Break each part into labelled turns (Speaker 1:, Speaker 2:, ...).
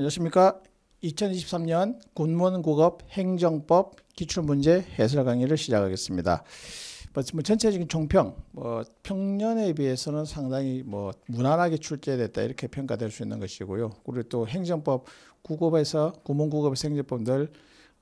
Speaker 1: 안녕하십니까. 2023년 군문 국업 행정법 기출문제 해설 강의를 시작하겠습니다. 뭐, 뭐 전체적인 종평, 뭐 평년에 비해서는 상당히 뭐 무난하게 출제됐다 이렇게 평가될 수 있는 것이고요. 그리고 또 행정법 국업에서 군문 국업 행정법 늘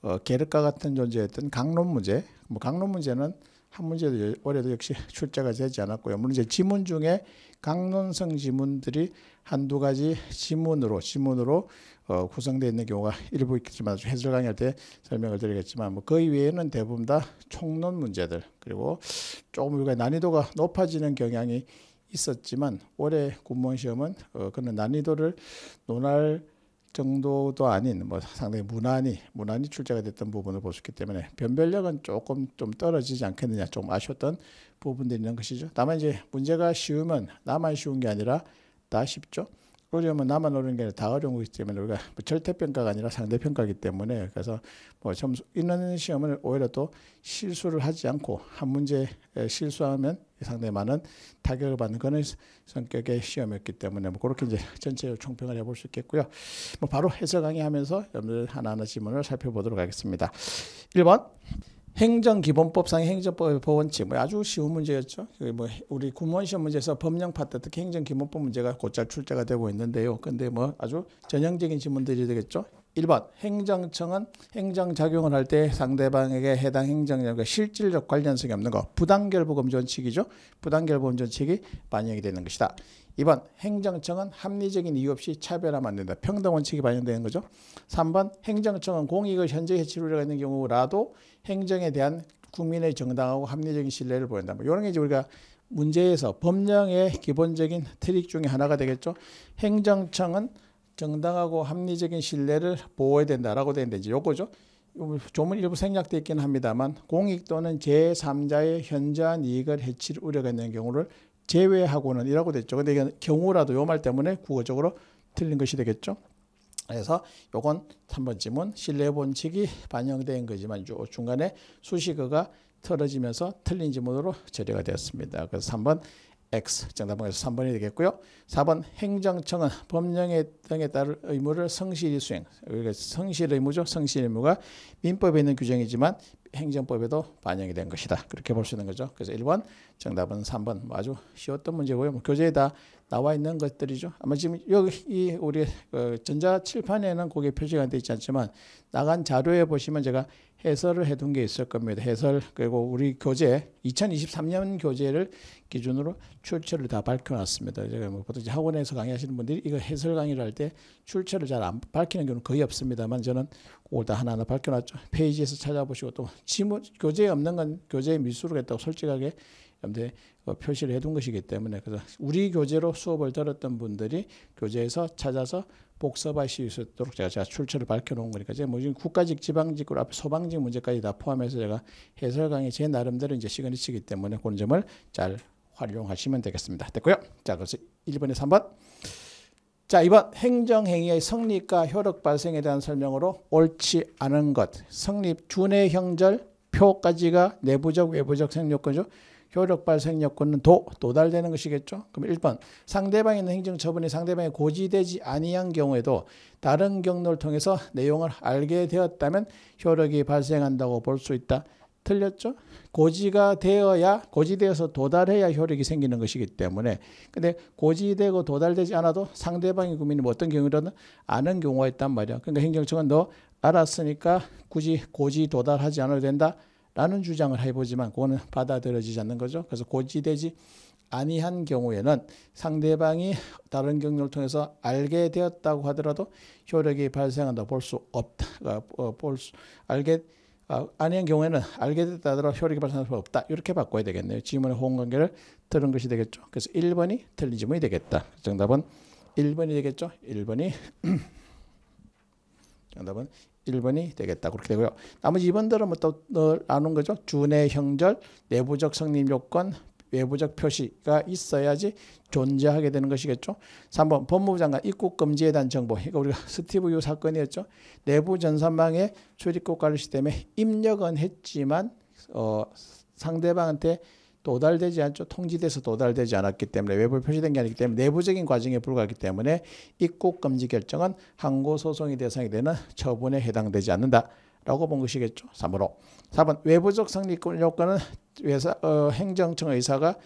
Speaker 1: 어, 계륵과 같은 존재였던 강론 문제, 뭐 강론 문제는 한 문제도 올해도 역시 출제가 되지 않았고요. 물론 이제 지문 중에 강론성 지문들이 한두 가지 지문으로 지문으로 어, 구성되어 있는 경우가 일부 있겠지만 해설 강의할 때 설명을 드리겠지만 뭐 거의 외에는 대부분 다 총론 문제들 그리고 조금 우리가 난이도가 높아지는 경향이 있었지만 올해 군문 시험은 어, 그런 난이도를 논할 정도도 아닌 뭐 상당히 무난히 무난히 출제가 됐던 부분을 볼수 있기 때문에 변별력은 조금 좀 떨어지지 않겠느냐 좀 아쉬웠던 부분들이 있는 것이죠. 다만 이제 문제가 쉬우면 나만 쉬운 게 아니라 다 쉽죠. 그러려면 나만 어려운 게 아니라 다 어려운 거기 때문에 우리가 뭐 절대평가가 아니라 상대평가이기 때문에 그래서 뭐 점수 있는 시험을 오히려 또 실수를 하지 않고 한 문제 실수하면 상대만은 타격을 받는 거는 성격의 시험이었기 때문에 뭐 그렇게 이제 전체 총평을 해볼 수 있겠고요. 뭐 바로 해설 강의하면서 여러분들 하나하나 지문을 살펴보도록 하겠습니다. 1번 행정기본법상의 행정법의 법원칙 뭐 아주 쉬운 문제였죠. 그 뭐 우리 군무원 시험 문제에서 법령 파트 특히 행정기본법 문제가 곧잘 출제가 되고 있는데요. 근데 뭐 아주 전형적인 지문들이 되겠죠. 1번 행정청은 행정작용을 할 때 상대방에게 해당 행정력과 실질적 관련성이 없는 것 부당결부금 전칙이죠. 부당결부금 전칙이 반영이 되는 것이다. 2번 행정청은 합리적인 이유 없이 차별하면 안 된다. 평등 원칙이 반영되는 거죠. 3번 행정청은 공익을 현재 해치려고 우 있는 경우라도 행정에 대한 국민의 정당하고 합리적인 신뢰를 보인다. 뭐 이런 게 이제 우리가 문제에서 법령의 기본적인 트릭 중에 하나가 되겠죠. 행정청은 정당하고 합리적인 신뢰를 보호해야 된다라고 되어 있는데 요거죠. 조문 일부 생략되어 있긴 합니다만 공익 또는 제3자의 현저한 이익을 해칠 우려가 있는 경우를 제외하고는 이라고 됐죠. 근데 이건 경우라도 요 말 때문에 국어적으로 틀린 것이 되겠죠. 그래서 요건 3번 지문 신뢰 본칙이 반영된 거지만 중간에 수식어가 틀어지면서 틀린 지문으로 처리가 되었습니다. 그래서 3번 X. 정답은 3번이 되겠고요. 4번 행정청은 법령에 등에 따른 의무를 성실히 수행. 우리가 그러니까 성실 의무죠. 성실 의무가 민법에 있는 규정이지만 행정법에도 반영이 된 것이다. 그렇게 볼 수 있는 거죠. 그래서 1번 정답은 3번 뭐 아주 쉬웠던 문제고요. 뭐 교재에 다 나와 있는 것들이죠. 아마 지금 여기 우리 그 전자 칠판에는 그게 표시가 안돼 있지 않지만 나간 자료에 보시면 제가 해설을 해둔 게 있을 겁니다. 해설 그리고 우리 교재 2023년 교재를 기준으로 출처를 다 밝혀놨습니다. 제가 뭐 보통 학원에서 강의하시는 분들이 이거 해설 강의를 할 때 출처를 잘 안 밝히는 경우는 거의 없습니다만 저는 그다 하나하나 밝혀놨죠. 페이지에서 찾아보시고 또 지문 교재에 없는 건 교재의 미수로겠다고 솔직하게 염두에 그 표시를 해둔 것이기 때문에 그래서 우리 교재로 수업을 들었던 분들이 교재에서 찾아서 복서할 수 있도록 제가, 제가 출처를 밝혀놓은 거니까 이제 뭐 지금 국가직, 지방직, 그리 앞에 소방직 문제까지 다 포함해서 제가 해설 강의 제 나름대로 이제 시간이 치기 때문에 그런 점을 잘 활용하시면 되겠습니다. 됐고요. 자, 그래서 1번에 3번. 자, 이번 행정행위의 성립과 효력 발생에 대한 설명으로 옳지 않은 것, 성립, 준의 형절, 표까지가 내부적, 외부적 생략권이죠. 효력 발생 여건은 도, 도달되는 것이겠죠. 그럼 1번 상대방이 있는 행정처분이 상대방이 고지되지 아니한 경우에도 다른 경로를 통해서 내용을 알게 되었다면 효력이 발생한다고 볼 수 있다. 틀렸죠? 고지가 되어야 고지되어서 도달해야 효력이 생기는 것이기 때문에 근데 고지되고 도달되지 않아도 상대방의 국민이 뭐 어떤 경우라든 아는 경우가 있단 말이야. 그러니까 행정처는 너 알았으니까 굳이 고지 도달하지 않아도 된다. 라는 주장을 해보지만 그거는 받아들여지지 않는 거죠. 그래서 고지되지 아니한 경우에는 상대방이 다른 경로를 통해서 알게 되었다고 하더라도 효력이 발생한다 볼 수 없다. 어, 어, 볼수 알게 아, 아니한 경우에는 알게 됐다 하더라도 효력이 발생할 수 없다. 이렇게 바꿔야 되겠네요. 지문의 호응 관계를 들은 것이 되겠죠. 그래서 1번이 틀린 지문이 되겠다. 정답은 1번이 되겠죠. 1번이 정답은 1번이 되겠다. 그렇게 되고요. 나머지 2번들은 뭐또 나눈 거죠. 준의 형절, 내부적 성립 요건, 외부적 표시가 있어야지 존재하게 되는 것이겠죠. 3번 법무부 장관 입국 금지에 대한 정보. 이거 우리가 스티브 유 사건이었죠. 내부 전산망에 출입국 관리 시스템에 입력은 했지만 어, 상대방한테 도달되지 않죠. 통지돼서 도달되지 않았기 때문에 외부에 표시된 게 아니기 때문에 내부적인 과정에 불과하기 때문에 입국 금지 결정은 항고 소송이 대상이 되는 처분에 해당되지 않는다. 라고 본 것이겠죠. 3으로. 4번 외부적 성립권 요건은 회사, 어, 행정청 의사가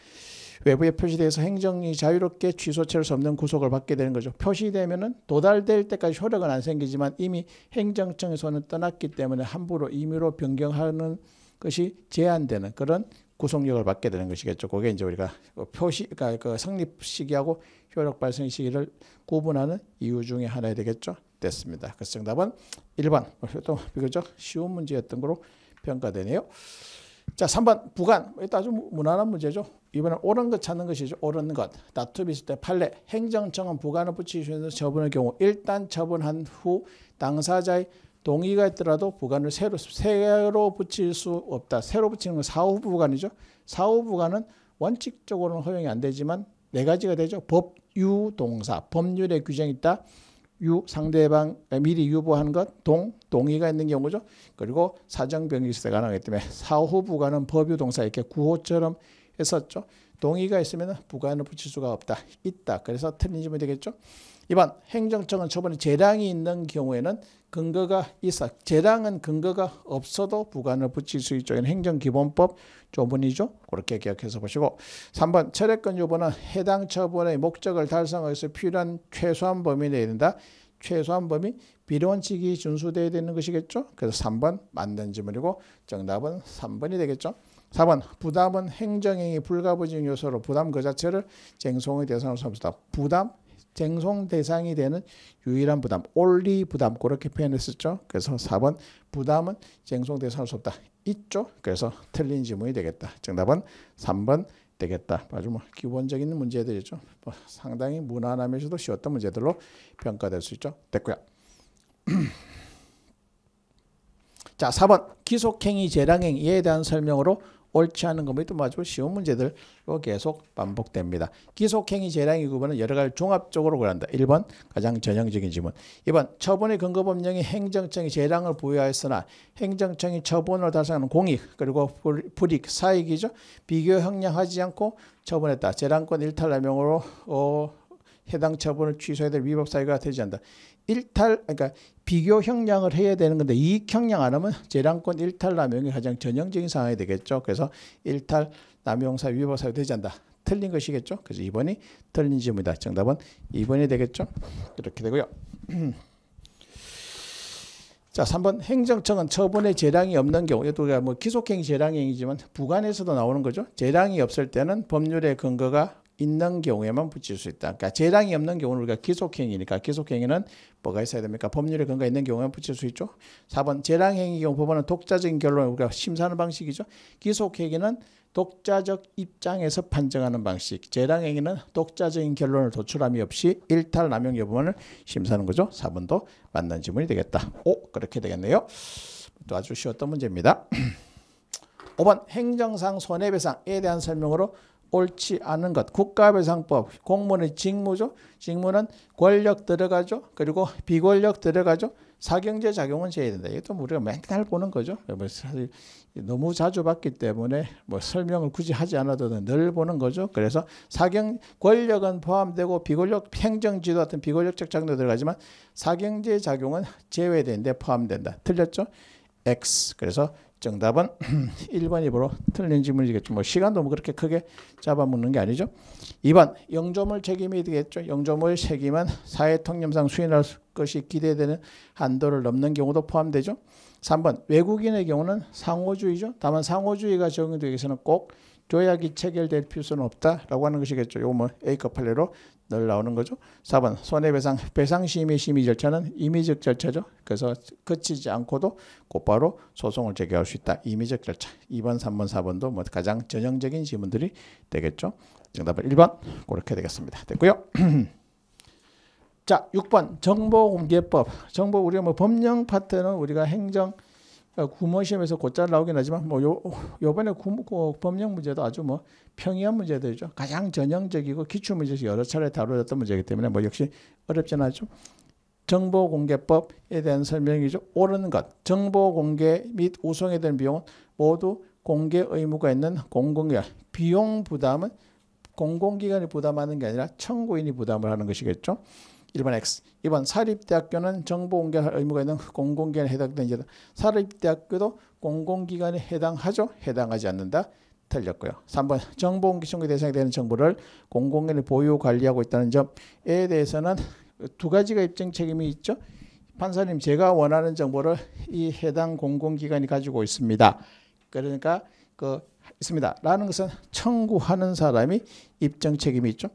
Speaker 1: 외부에 표시돼서 행정이 자유롭게 취소체를 수 없는 구속을 받게 되는 거죠. 표시되면 도달될 때까지 효력은 안 생기지만 이미 행정청에서는 떠났기 때문에 함부로 임의로 변경하는 것이 제한되는 그런 구속력을 받게 되는 것이겠죠. 그게 이제 우리가 그 표시, 그러니까 그 성립 시기하고 효력 발생 시기를 구분하는 이유 중에 하나가 되겠죠. 됐습니다. 그래서 정답은 1번. 또 비교적 쉬운 문제였던 거로 평가되네요. 자, 3번 부간. 이것도 아주 무난한 문제죠. 이번엔 옳은 것 찾는 것이죠. 옳은 것. 다툼이 있을 때 판례. 행정청은 부간을 붙이시면서 처분의 경우 일단 처분한 후 당사자의 동의가 있더라도 부관을 새로 새로 붙일 수 없다. 새로 붙이는 건 사후 부관이죠. 사후 부관은 원칙적으로는 허용이 안 되지만 네 가지가 되죠. 법유 동사 법률의 규정이 있다. 유 상대방 아, 미리 유보한 것, 동 동의가 있는 경우죠. 그리고 사정 변경이 있을 가능하기 때문에 사후 부관은 법유 동사 이렇게 구호처럼 했었죠. 동의가 있으면 부관을 붙일 수가 없다. 있다. 그래서 틀린 지문이 되겠죠. 이번 행정청은 처분에 재량이 있는 경우에는 근거가 있어 재량은 근거가 없어도 부관을 붙일 수 있죠. 행정기본법 조문이죠. 그렇게 기억해서 보시고 3번 철회권 요구는 해당 처분의 목적을 달성하기 위해서 필요한 최소한 범위 내에 이다 최소한 범위 비례원칙이 준수되야 되는 것이겠죠. 그래서 3번 맞는 지문이고 정답은 3번이 되겠죠. 4번 부담은 행정행위 불가부진 요소로 부담 그 자체를 쟁송의 대상으로 삼습니다. 부담 쟁송 대상이 되는 유일한 부담, 올리 부담 그렇게 표현했었죠. 그래서 4번 부담은 쟁송 대상할 수 없다. 있죠. 그래서 틀린 지문이 되겠다. 정답은 3번 되겠다. 아주 뭐 기본적인 문제들이죠. 뭐 상당히 무난하면서도 쉬웠던 문제들로 평가될 수 있죠. 됐고요. 자, 4번 기속행위, 재량행위에 대한 설명으로 옳지 않은 것도 마주 쉬운 문제들로 계속 반복됩니다. 기속행위 재량이 구분은 여러 가지 종합적으로 그런다. 1번 가장 전형적인 질문. 2번 처분의 근거법령이 행정청이 재량을 부여하였으나 행정청이 처분을 달성하는 공익 그리고 불익 사익이죠. 비교 형량하지 않고 처분했다. 재량권 일탈 남용으로 어, 해당 처분을 취소해야 될 위법 사유가 되지 않는다. 일탈 그러니까 비교 형량을 해야 되는 건데 이익 형량 안 하면 재량권 일탈 남용이 가장 전형적인 상황이 되겠죠. 그래서 일탈 남용사 위법 사유 되지 않다. 틀린 것이겠죠. 그래서 2번이 틀린 지문이다. 정답은 2번이 되겠죠. 이렇게 되고요. 자, 3번 행정청은 처분에 재량이 없는 경우, 이것도 뭐 기속행 재량행이지만 부관에서도 나오는 거죠. 재량이 없을 때는 법률의 근거가 있는 경우에만 붙일 수 있다. 그러니까 재량이 없는 경우는 우리가 기속행위니까 기속행위는 뭐가 있어야 됩니까? 법률에 근거 있는 경우에만 붙일 수 있죠. 4번 재량행위 경우 법원은 독자적인 결론을 우리가 심사하는 방식이죠. 기속행위는 독자적 입장에서 판정하는 방식. 재량행위는 독자적인 결론을 도출함이 없이 일탈 남용 여부만을 심사하는 거죠. 4번도 맞는 질문이 되겠다. 오 그렇게 되겠네요. 또 아주 쉬웠던 문제입니다. 5번 행정상 손해배상에 대한 설명으로 옳지 않은 것. 국가배상법, 공무원의 직무죠. 직무는 권력 들어가죠. 그리고 비권력 들어가죠. 사경제 작용은 제야 된다. 이것도 우리가 맨날 보는 거죠. 뭐 사실 너무 자주 봤기 때문에 뭐 설명을 굳이 하지 않아도 늘 보는 거죠. 그래서 사경 권력은 포함되고 비권력 행정지도 같은 비권력적 작용도 들어가지만 사경제 작용은 제외되데 포함된다. 틀렸죠? X. 그래서 정답은 1번, 입으로 틀린 질문이겠죠. 뭐 시간도 뭐 그렇게 크게 잡아먹는 게 아니죠. 2번 영조물 책임이 되겠죠. 영조물 책임은 사회통념상 수행할 것이 기대되는 한도를 넘는 경우도 포함되죠. 3번 외국인의 경우는 상호주의죠. 다만 상호주의가 적용되기 위해서는 꼭 조약이 체결될 필요는 없다라고 하는 것이겠죠. 요거 뭐 A급 판례로 늘 나오는 거죠. 4번 손해배상 배상심의 심의 절차는 임의적 절차죠. 그래서 거치지 않고도 곧바로 소송을 제기할 수 있다. 임의적 절차. 2번, 3번, 4번도 뭐 가장 전형적인 지문들이 되겠죠. 정답은 1번 그렇게 되겠습니다. 됐고요. 자, 6번 정보공개법. 정보 우리가 뭐 법령 파트는 우리가 행정 그러니까 구모 시험에서 곧잘 나오긴 하지만 뭐 요, 요번에 구모 그 법령 문제도 아주 뭐 평이한 문제들이죠. 가장 전형적이고 기출 문제에서 여러 차례 다루졌던 문제이기 때문에 뭐 역시 어렵진 않죠. 정보공개법에 대한 설명이죠. 옳은 것, 정보공개 및 우송에 대한 비용은 모두 공개 의무가 있는 공공기관, 비용 부담은 공공기관이 부담하는 게 아니라 청구인이 부담을 하는 것이겠죠. 1번 X. 2번 사립대학교는 정보 공개할 의무가 있는 공공기관에 해당되는 이 사립대학교도 공공기관에 해당하죠? 해당하지 않는다. 틀렸고요. 3번 정보 공개 신고 대상이 되는 정보를 공공기관이 보유 관리하고 있다는 점에 대해서는 두 가지가 입증 책임이 있죠. 판사님 제가 원하는 정보를 이 해당 공공기관이 가지고 있습니다. 그러니까 그 있습니다라는 것은 청구하는 사람이 입증 책임이 있죠.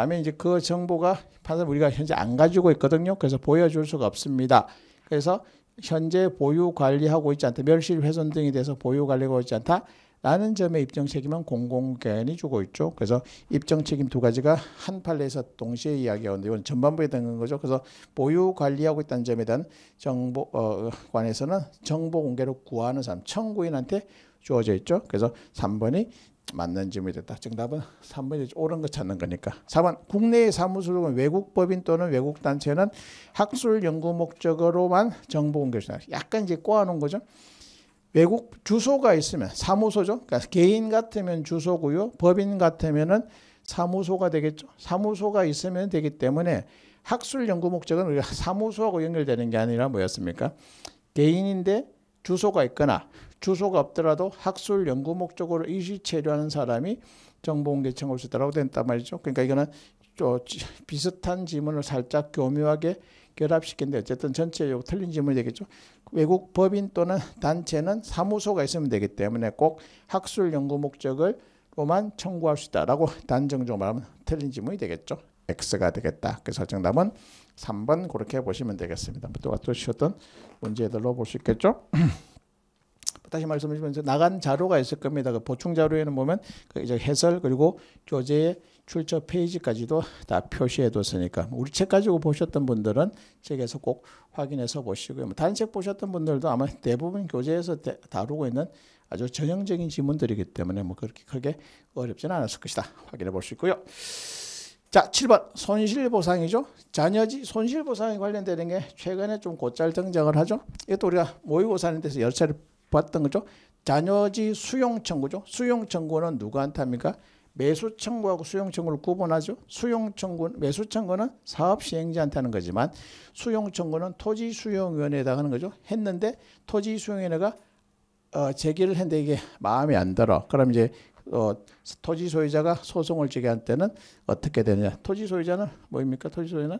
Speaker 1: 다음에 이제 그 정보가 판사 우리가 현재 안 가지고 있거든요. 그래서 보여줄 수가 없습니다. 그래서 현재 보유 관리하고 있지 않다. 멸실 훼손 등에 대해서 보유 관리하고 있지 않다. 라는 점의 입증 책임은 공공기관이 주고 있죠. 그래서 입증 책임 두 가지가 한 판례에서 동시에 이야기하는데 이건 전반부에 등는 거죠. 그래서 보유 관리하고 있다는 점에 대한 정보 어, 관해서는 정보 공개를 구하는 사람 청구인한테 주어져 있죠. 그래서 3번이 맞는 질문이 됐다. 정답은 3번이 옳은 거 찾는 거니까. 4번 국내의 사무소는 외국 법인 또는 외국 단체는 학술 연구 목적으로만 정보 공개시다. 약간 이제 꼬아놓은 거죠. 외국 주소가 있으면 사무소죠. 그러니까 개인 같으면 주소고요. 법인 같으면은 사무소가 되겠죠. 사무소가 있으면 되기 때문에 학술 연구 목적은 우리가 사무소하고 연결되는 게 아니라 뭐였습니까? 개인인데 주소가 있거나 주소가 없더라도 학술 연구 목적으로 일시 체류하는 사람이 정보공개 청구할 수라고 된단 말이죠. 그러니까 이거는 비슷한 지문을 살짝 교묘하게 결합시킨데 어쨌든 전체적으로 틀린 지문이 되겠죠. 외국 법인 또는 단체는 사무소가 있으면 되기 때문에 꼭 학술 연구 목적을 로만 청구할 수 있다라고 단정적으로 말하면 틀린 지문이 되겠죠. X가 되겠다. 그래서 정답은 3번 그렇게 보시면 되겠습니다. 또가 또 쉬웠던 문제들로 볼 수 있겠죠. 다시 말씀드리면 나간 자료가 있을 겁니다. 그 보충 자료에는 보면 그 이제 해설 그리고 교재의 출처 페이지까지도 다 표시해뒀으니까 우리 책 가지고 보셨던 분들은 책에서 꼭 확인해서 보시고요. 뭐 다른 책 보셨던 분들도 아마 대부분 교재에서 다루고 있는 아주 전형적인 지문들이기 때문에 뭐 그렇게 크게 어렵지는 않았을 것이다. 확인해 볼 수 있고요. 자, 7번 손실보상이죠. 자녀지 손실보상에 관련되는 게 최근에 좀 곧잘 등장을 하죠. 이것도 우리가 모의고사하는 데서 여러 차례 봤던 거죠. 자녀지 수용 청구죠. 수용 청구는 누구한테 합니까? 매수 청구하고 수용 청구를 구분하죠. 수용 청구 매수 청구는 사업 시행자한테 하는 거지만 수용 청구는 토지 수용 위원회에다 하는 거죠. 했는데 토지 수용 위원회가 어, 제기를 했는데 이게 마음에 안 들어. 그럼 이제 어, 토지 소유자가 소송을 제기한 때는 어떻게 되느냐? 토지 소유자는 뭐입니까? 토지 소유는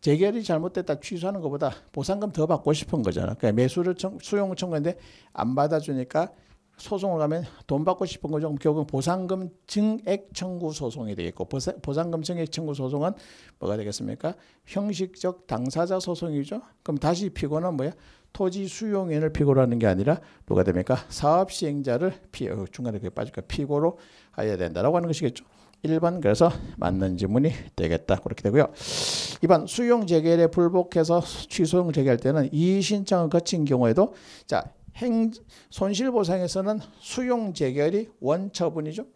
Speaker 1: 재결이 잘못됐다 취소하는 것보다 보상금 더 받고 싶은 거잖아. 그러니까 매수를 청, 수용을 청구했는데 안 받아주니까 소송을 가면 돈 받고 싶은 거죠. 그럼 결국은 보상금 증액 청구 소송이 되겠고 보사, 보상금 증액 청구 소송은 뭐가 되겠습니까? 형식적 당사자 소송이죠. 그럼 다시 피고는 뭐야? 토지 수용인을 피고로 하는 게 아니라 누가 됩니까? 사업 시행자를 피 중간에 빠질까 피고로 해야 된다라고 하는 것이겠죠. 1번 그래서 맞는 지문이 되겠다. 그렇게 되고요. 2번 수용 재결에 불복해서 취소용 재결할 때는 이의 신청을 거친 경우에도 자 행, 손실보상에서는 수용 재결이 원처분이죠.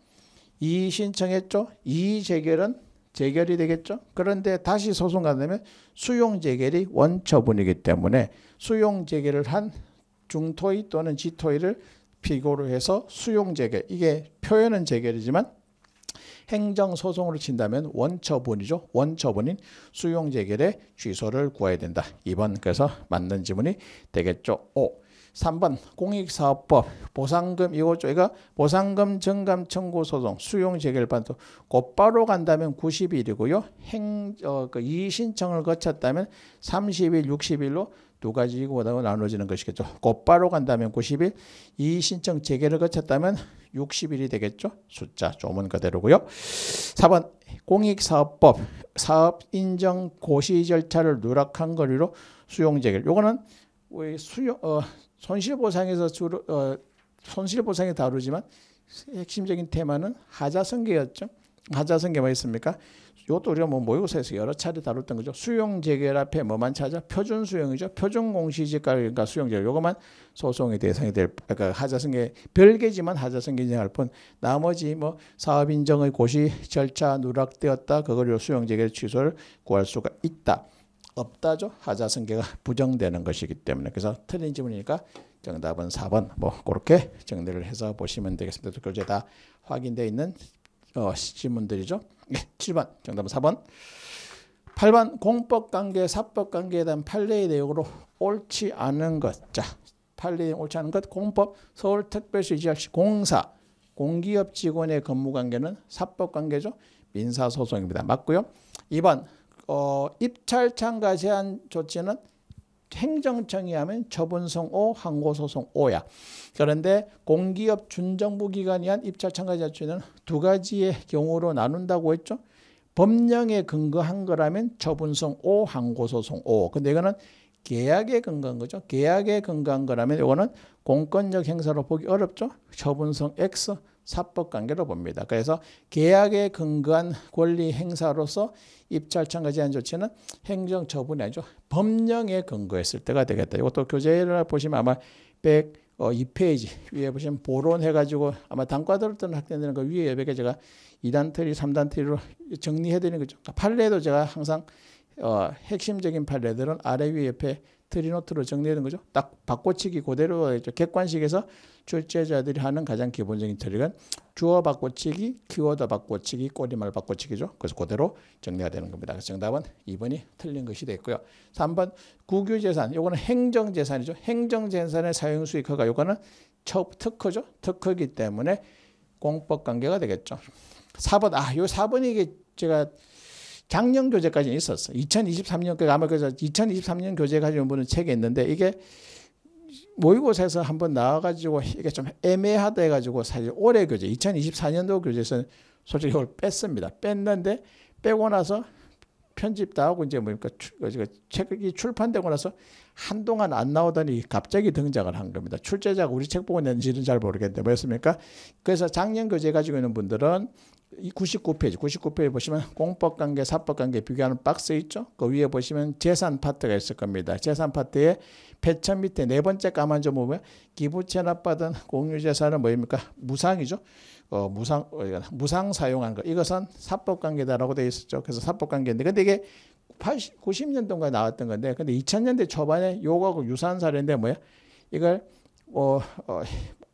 Speaker 1: 이의 신청했죠. 이의 재결은 재결이 되겠죠. 그런데 다시 소송 가다면 수용 재결이 원처분이기 때문에 수용 재결을 한 중토의 또는 지토의를 피고로 해서 수용 재결 이게 표현은 재결이지만 행정소송으로 친다면 원처분이죠. 원처분인 수용재결의 취소를 구해야 된다. 2번 그래서 맞는 지문이 되겠죠. 5. 3번 공익사업법 보상금 이거 저희가 보상금 증감 청구 소송 수용 재결 반도 곧바로 간다면 90일이고요. 행어그이 신청을 거쳤다면 30일 60일로 두 가지로 나눠지는 것이겠죠. 곧바로 간다면 90일, 이 신청 재개를 거쳤다면 60일이 되겠죠. 숫자 조문 그대로고요. 4번 공익사업법 사업인정 고시 절차를 누락한 거리로 수용재결. 요거는 우 수용 어, 손실보상에서 주로 어, 손실보상에 다루지만 핵심적인 테마는 하자성계였죠. 하자성계만 있습니까? 이것도 우리가 뭐 모의고사에서 여러 차례 다뤘던 거죠. 수용 재결 앞에 뭐만 찾아? 표준 수용이죠. 표준 공시지가 그러니까 수용 재결. 요것만 소송의 대상이 될 그러니까 하자승계 별개지만 하자승 인정할 뿐 나머지 뭐 사업 인정의 고시 절차 누락되었다. 그걸 요 수용 재결 취소를 구할 수가 있다. 없다죠. 하자승계가 부정되는 것이기 때문에 그래서 틀린 질문이니까 정답은 4번 뭐 그렇게 정리를 해서 보시면 되겠습니다. 교재 다 확인되어 있는 어, 질문들이죠. 예, 7번. 정답은 4번. 8번 공법관계, 사법관계에 대한 판례의 내용으로 옳지 않은 것. 자, 판례에 옳지 않은 것. 공법, 서울특별시 지자체 공사, 공기업 직원의 근무관계는 사법관계죠. 민사소송입니다. 맞고요. 2번 어, 입찰 참가 제한 조치는 행정청이 하면 처분성 5, 항고소송 5야 그런데 공기업 준정부기관이 한 입찰 참가자 주는 두 가지의 경우로 나눈다고 했죠. 법령에 근거한 거라면 처분성 5, 항고소송 5. 근데 이거는 계약에 근거한 거죠. 계약에 근거한 거라면 이거는 공권력 행사로 보기 어렵죠. 처분성 X, 사법 관계로 봅니다. 그래서 계약에 근거한 권리 행사로서 입찰 청가 제한 조치는 행정 처분이 아니죠. 법령에 근거했을 때가 되겠다. 이것도 교재를 보시면 아마 백0 어, 2페이지 위에 보시면 보론해가지고 아마 단과 들었던 학생들은 그 위에 여백에 제가 2단 틀이 3단 틀로 정리해드리는 거죠. 그러니까 판례도 제가 항상 어, 핵심적인 판례들은 아래 위에 옆에 트리노트로 정리하는 거죠. 딱 바꿔치기 그대로 객관식에서 출제자들이 하는 가장 기본적인 처리는 주어 바꿔치기, 키워드 바꿔치기, 꼬리말 바꿔치기죠. 그래서 그대로 정리가 되는 겁니다. 그래서 정답은 2번이 틀린 것이 됐고요. 3번 국유재산, 요거는 행정재산이죠. 행정재산의 사용수익 허가, 요거는 특허죠. 특허기 이 때문에 공법 관계가 되겠죠. 4번, 아, 요 4번이 이게 제가 작년 교재까지 있었어. 2023년, 아마 그래서 2023년 교재 가지고 보는 책이 있는데 이게 모의고사에서 한번 나와가지고 이게 좀 애매하다 해가지고 사실 올해 교재 2024년도 교재에서는 솔직히 이걸 뺐습니다. 뺐는데 빼고 나서 편집 다 하고 이제 뭐니까 그, 그 책이 출판되고 나서 한동안 안 나오더니 갑자기 등장을 한 겁니다. 출제자가 우리 책 보고 낸지는 잘 모르겠는데 뭐였습니까? 그래서 작년 교재 가지고 있는 분들은 이 99페이지, 99페이지 보시면 공법 관계, 사법 관계 비교하는 박스 있죠? 그 위에 보시면 재산 파트가 있을 겁니다. 재산 파트에 배천 밑에 네 번째 까만 점 보면 기부 채납받은 공유재산은 뭐입니까? 무상이죠. 어, 무상 어, 무상 사용한 거. 이것은 사법관계다라고 되 있었죠. 그래서 사법관계인데 근데 이게 80, 9 0년도인 나왔던 건데 근데 2000년대 초반에 요거하고 유사한 사례인데 뭐야? 이걸 어, 어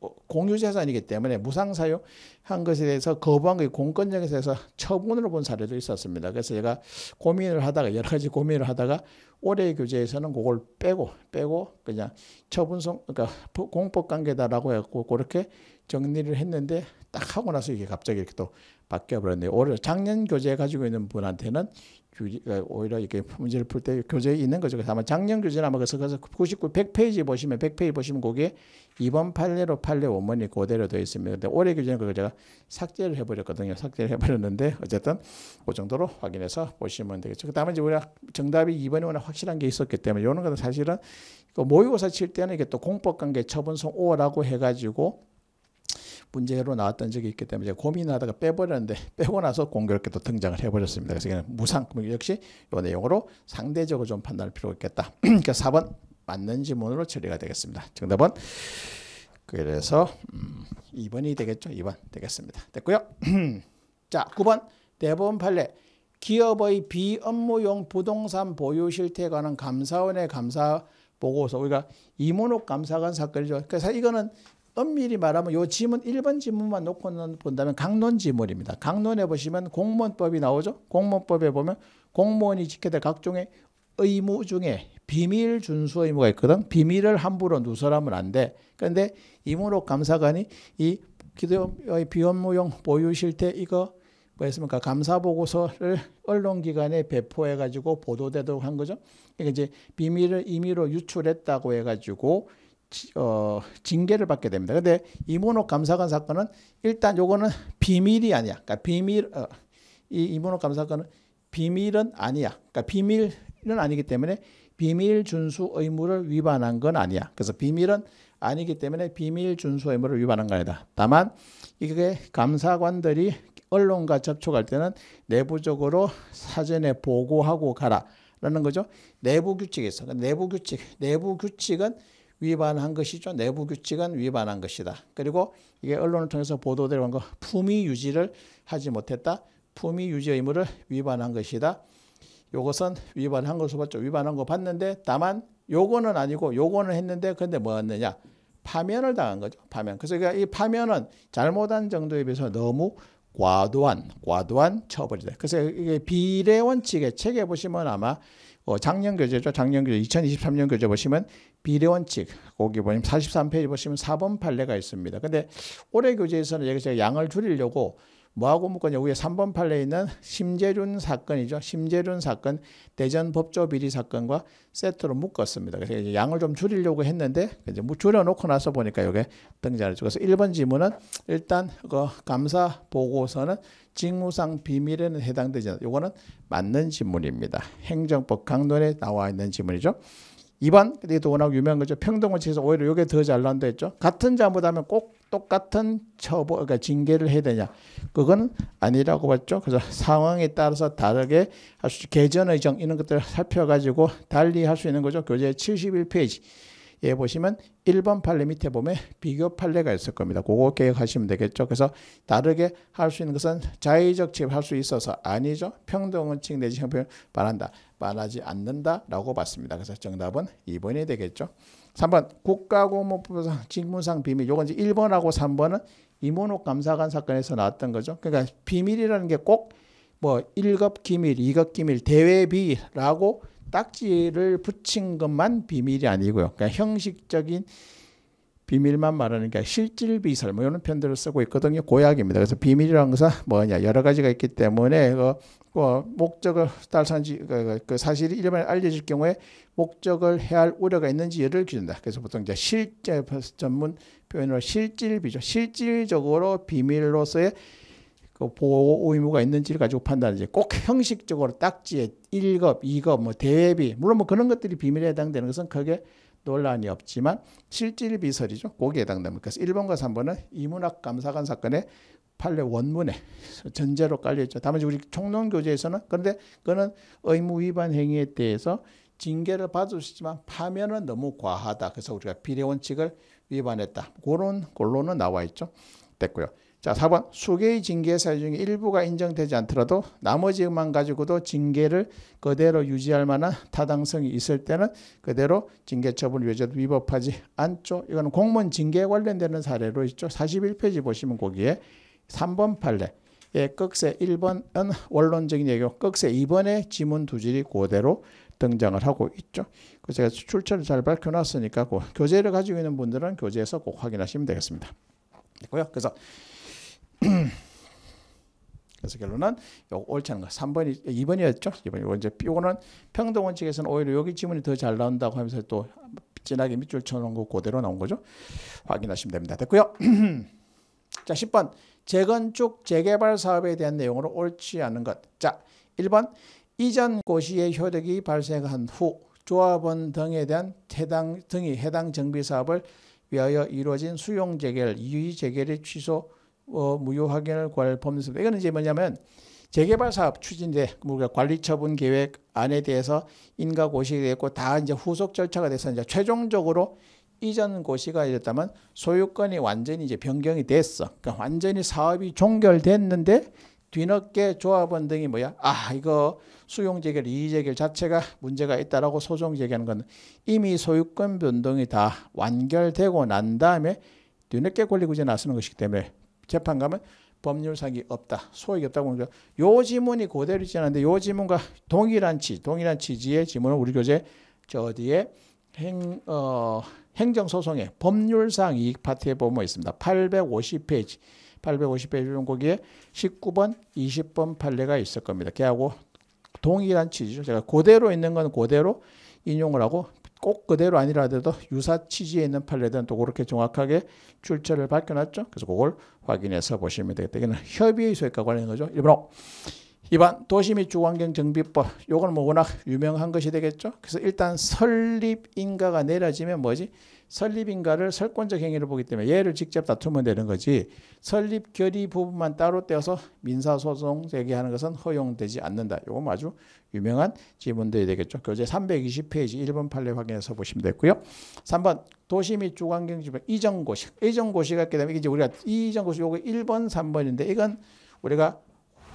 Speaker 1: 어, 공유재산이기 때문에 무상사용한 것에 대해서 거부한 것이 공권력에서 처분으로 본 사례도 있었습니다. 그래서 제가 고민을 하다가 여러 가지 고민을 하다가 올해 교재에서는 그걸 빼고 빼고 그냥 처분성 그러니까 공법관계다라고 해갖고 그렇게 정리를 했는데 딱 하고 나서 이게 갑자기 이렇게 또 바뀌어버렸네요. 올해 작년 교재 가지고 있는 분한테는 규제 그, 어, 오히려 이렇게 문제를 풀 때 교재에 있는 거죠. 다만 작년 교재는 아마 그래서 99, 100페이지 보시면 100페이지 보시면 거기에 이번 판례로 판례 원문이 그대로 되어 있습니다. 근데 올해 교재는 그걸 제가 삭제를 해버렸거든요. 삭제를 해버렸는데 어쨌든 그 정도로 확인해서 보시면 되겠죠. 그 다음에 이제 우리가 정답이 2번이 워낙 확실한 게 있었기 때문에 이런 거는 사실은 그 모의고사 칠 때는 이게 또 공법관계 처분성 5라고 해가지고 문제로 나왔던 적이 있기 때문에 제가 고민하다가 빼버렸는데 빼고 나서 공교롭게 도 등장을 해버렸습니다. 그래서 이는 무상 역시 이 내용으로 상대적으로 좀 판단할 필요가 있겠다. 그러니 4번 맞는 지문으로 처리가 되겠습니다. 정답은 그래서 2번이 음, 되겠죠. 2번 되겠습니다. 됐고요. 자, 9번 대법원 판례 기업의 비업무용 부동산 보유 실태에 관한 감사원의 감사 보고서 우리가 이문옥 감사관 사건이죠. 그래서 그러니까 이거는 엄밀히 말하면 요 지문 1번 지문만 놓고는 본다면 강론 지문입니다. 강론에 보시면 공무원법이 나오죠. 공무원법에 보면 공무원이 지켜야 될 각종의 의무 중에 비밀 준수 의무가 있거든. 비밀을 함부로 누설하면 안 돼. 그런데 이문옥 감사관이 이 기도 비업무용 보유 실태 이거 뭐였습니까? 감사 보고서를 언론 기관에 배포해 가지고 보도되도록 한 거죠. 그러니까 이제 비밀을 임의로 유출했다고 해 가지고 어, 징계를 받게 됩니다. 그런데 이문옥 감사관 사건은 일단 요거는 비밀이 아니야. 그러니까 비밀 어, 이 이문옥 감사건은 비밀은 아니야. 그러니까 비밀은 아니기 때문에 비밀 준수 의무를 위반한 건 아니야. 그래서 비밀은 아니기 때문에 비밀 준수 의무를 위반한 거 아니다. 다만 이게 감사관들이 언론과 접촉할 때는 내부적으로 사전에 보고하고 가라라는 거죠. 내부 규칙에서 그러니까 내부 규칙, 내부 규칙은 위반한 것이죠. 내부 규칙은 위반한 것이다. 그리고 이게 언론을 통해서 보도되려 거 품위 유지를 하지 못했다. 품위 유지 의무를 위반한 것이다. 요것은 위반한 것으로 봤죠. 위반한 거 봤는데 다만 요거는 아니고 요거는 했는데 근데 뭐였느냐. 파면을 당한 거죠. 파면. 그래서 그러니까 이 파면은 잘못한 정도에 비해서 너무 과도한 과도한 처벌이다. 그래서 이게 비례 원칙의 책에 보시면 아마 어, 작년 교재죠. 작년 교재 2023년 교재 보시면 비례원칙 거기 보시면 43페이지 보시면 4번 판례가 있습니다. 근데 올해 교재에서는 여기 제가 양을 줄이려고 뭐하고 묶었냐 위에 3번 판례에 있는 심재륜 사건이죠. 심재륜 사건 대전 법조 비리 사건과 세트로 묶었습니다. 그래서 이제 양을 좀 줄이려고 했는데 이제 뭐 줄여놓고 나서 보니까 이게 등장했죽어서 1번 지문은 일단 그 감사 보고서는 직무상 비밀에는 해당되지 않아요. 이거는 맞는 지문입니다. 행정법 강론에 나와 있는 지문이죠. 2번 이것도 워낙 유명한 거죠. 평등원칙에서 오히려 이게 더잘나다 했죠. 같은 잘못하면 꼭 똑같은 처벌, 그러니까 징계를 해야 되냐. 그건 아니라고 봤죠. 그래서 상황에 따라서 다르게 할 수, 개전 의정 이런 것들을 살펴가지고 달리 할 수 있는 거죠. 교재 71페이지. 예 보시면 1번 판례 밑에 보면 비교 판례가 있을 겁니다. 그거 기억하시면 되겠죠. 그래서 다르게 할 수 있는 것은 자의적 지급할 수 있어서 아니죠. 평등 원칙 내지 형평을 바란다 반하지 않는다라고 봤습니다. 그래서 정답은 2번이 되겠죠. 3번 국가공무법상 직무상 비밀 요건 이제 1번하고 3번은 이모노 감사관 사건에서 나왔던 거죠. 그러니까 비밀이라는 게 꼭 뭐 1급 기밀, 2급 기밀, 대외 비라고 딱지를 붙인 것만 비밀이 아니고요. 그러니까 형식적인 비밀만 말하는 게 실질 비설 뭐 이런 편들을 쓰고 있거든요. 고약입니다. 그래서 비밀이라는 것은 뭐냐 여러 가지가 있기 때문에 그, 그 목적을 달성지 그, 그, 그 사실이 일반에 알려질 경우에 목적을 해야 할 우려가 있는지를 기준다. 그래서 보통 이제 실제 전문 표현으로 실질 비죠. 실질적으로 비밀로서의 그 보호 의무가 있는지를 가지고 판단하지. 꼭 형식적으로 딱지에 1겁, 2겁, 뭐대비 물론 뭐 그런 것들이 비밀에 해당되는 것은 크게 논란이 없지만 실질 비설이죠. 거기에 해당됩니다. 그래서 1번과 3번은 이문학 감사관 사건의 판례 원문에 전제로 깔려있죠. 다만 우리 총론교재에서는 그런데 그거는 의무 위반 행위에 대해서 징계를 받을 수 있지만 파면은 너무 과하다. 그래서 우리가 비례 원칙을 위반했다. 그런 걸로는 나와 있죠. 됐고요. 자, 4번 수개의 징계 사유 중에 일부가 인정되지 않더라도 나머지만 가지고도 징계를 그대로 유지할 만한 타당성이 있을 때는 그대로 징계 처분 외제도 위법하지 않죠. 이거는 공무원 징계에 관련되는 사례로 있죠. 41페이지 보시면 거기에 3번 판례. 예, 끝세 1번은 원론적인 얘기고 끝세 2번의 지문 두질이 그대로 등장을 하고 있죠. 그 제가 출처를 잘 밝혀놨으니까 그 교재를 가지고 있는 분들은 교재에서 꼭 확인하시면 되겠습니다. 있고요. 그래서 그래서 결론은 요 옳지 않은 거. 3번이 2번이었죠. 2번이 이제 요거는 평등 원칙에서는 오히려 여기 지문이 더 잘 나온다고 하면서 또 진하게 밑줄 쳐놓은 거 그대로 나온 거죠. 확인하시면 됩니다. 됐고요. 자, 10번. 재건축 재개발 사업에 대한 내용으로 옳지 않은 것. 자, 1번. 이전 고시의 효력이 발생한 후 조합원 등에 대한 해당 등이 해당 정비 사업을 위하여 이루어진 수용 재결, 이의 재결의 취소 어, 무효확인을 구할 법률습니다. 이거는 이제 뭐냐면 재개발 사업 추진제 우리가 관리처분 계획 안에 대해서 인가 고시가 됐고 다 이제 후속 절차가 돼서 이제 최종적으로 이전 고시가 이랬다면 소유권이 완전히 이제 변경이 됐어. 그러니까 완전히 사업이 종결됐는데 뒤늦게 조합원 등이 뭐야? 아 이거 수용 재결, 이의 재결 자체가 문제가 있다라고 소송 제기하는 건 이미 소유권 변동이 다 완결되고 난 다음에 뒤늦게 권리구제 나서는 것이기 때문에 재판 가면 법률 상이 없다. 소액이 없다고 하니까 요 지문이 고대로 있지않은데 요 지문과 동일한 취, 동일한 취지의 지문을 우리 교재 저 어디에 행, 어, 행정소송의 법률상 이익 파트에 보면 있습니다. 850페이지. 850페이지 중 거기에 19번, 20번 판례가 있을 겁니다. 걔하고 동일한 취지죠. 제가 그대로 있는 건 그대로 인용을 하고 꼭 그대로 아니라도 유사 취지에 있는 판례들은 또 그렇게 정확하게 출처를 밝혀놨죠. 그래서 그걸 확인해서 보시면 되겠다. 이거는 협의의 소액과 관련된 거죠. 일번호 2번 도시 및주환경 정비법 요건 뭐 워낙 유명한 것이 되겠죠. 그래서 일단 설립인가가 내려지면 뭐지? 설립인가를 설권적 행위를 보기 때문에 얘를 직접 다투면 되는 거지 설립 결의 부분만 따로 떼어서 민사소송 제기하는 것은 허용되지 않는다. 요건 아주 유명한 지문들이 되겠죠. 교재 320페이지 1번 판례 확인해서 보시면 됐고요. 3번 도시 및 주관경 지문 이전고시. 이전고시 같게 되면 이제 우리가 이전고시 요거 1번, 3번인데 이건 우리가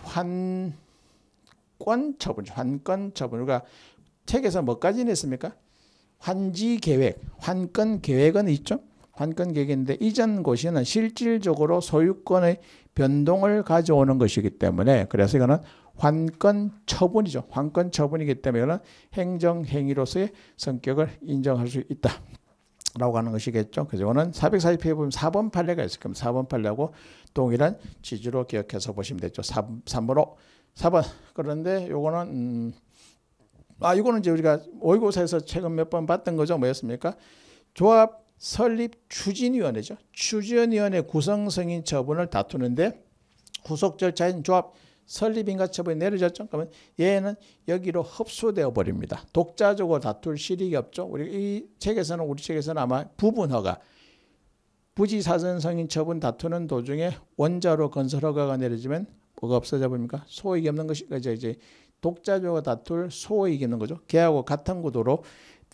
Speaker 1: 환권 처분, 환권 처분. 우리가 책에서 뭐까지 냈습니까? 환지 계획, 환권 계획은 있죠. 환권 계획인데 이전 고시는 실질적으로 소유권의 변동을 가져오는 것이기 때문에 그래서 이거는 환권 처분이죠. 환권 처분이기 때문에 이거는 행정행위로서의 성격을 인정할 수 있다. 라고 하는 것이겠죠. 그래서 이거는 440페이지 보면 4번 판례가 있을 겁니다. 4번 판례하고 동일한 지지로 기억해서 보시면 되죠. 3, 3번으로 4번. 그런데 이거는 음, 아 이거는 이제 우리가 모의고사에서 최근 몇 번 봤던 거죠. 뭐였습니까? 조합 설립 추진위원회죠. 추진위원회 구성 승인 처분을 다투는데 구속 절차인 조합 설립인가 처분이 내려졌죠. 그러면 얘는 여기로 흡수되어 버립니다. 독자적으로 다툴 실익이 없죠. 우리 이 책에서는 우리 책에서는 아마 부분허가 부지사전 성인 처분 다투는 도중에 원자로 건설 허가가 내려지면 뭐가 없어져 버립니까? 소익이 없는 것이 이제 독자적으로 다툴 소익이 없는 거죠. 걔하고 같은 구도로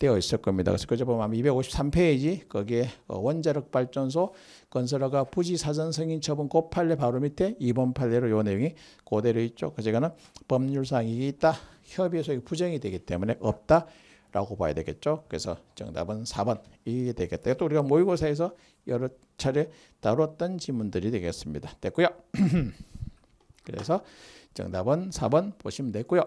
Speaker 1: 되어 있을 겁니다. 그래서 그저 보면 253페이지 거기에 어, 원자력 발전소 건설허가 부지 사전 승인 처분 고판례 바로 밑에 2번 판례로 요 내용이 그대로 있죠. 그제가는 법률상 이게 있다. 협의해서 부정이 되기 때문에 없다. 라고 봐야 되겠죠. 그래서 정답은 4번 이게 되겠다. 또 우리가 모의고사에서 여러 차례 다뤘던 지문들이 되겠습니다. 됐고요. 그래서 정답은 4번 보시면 됐고요.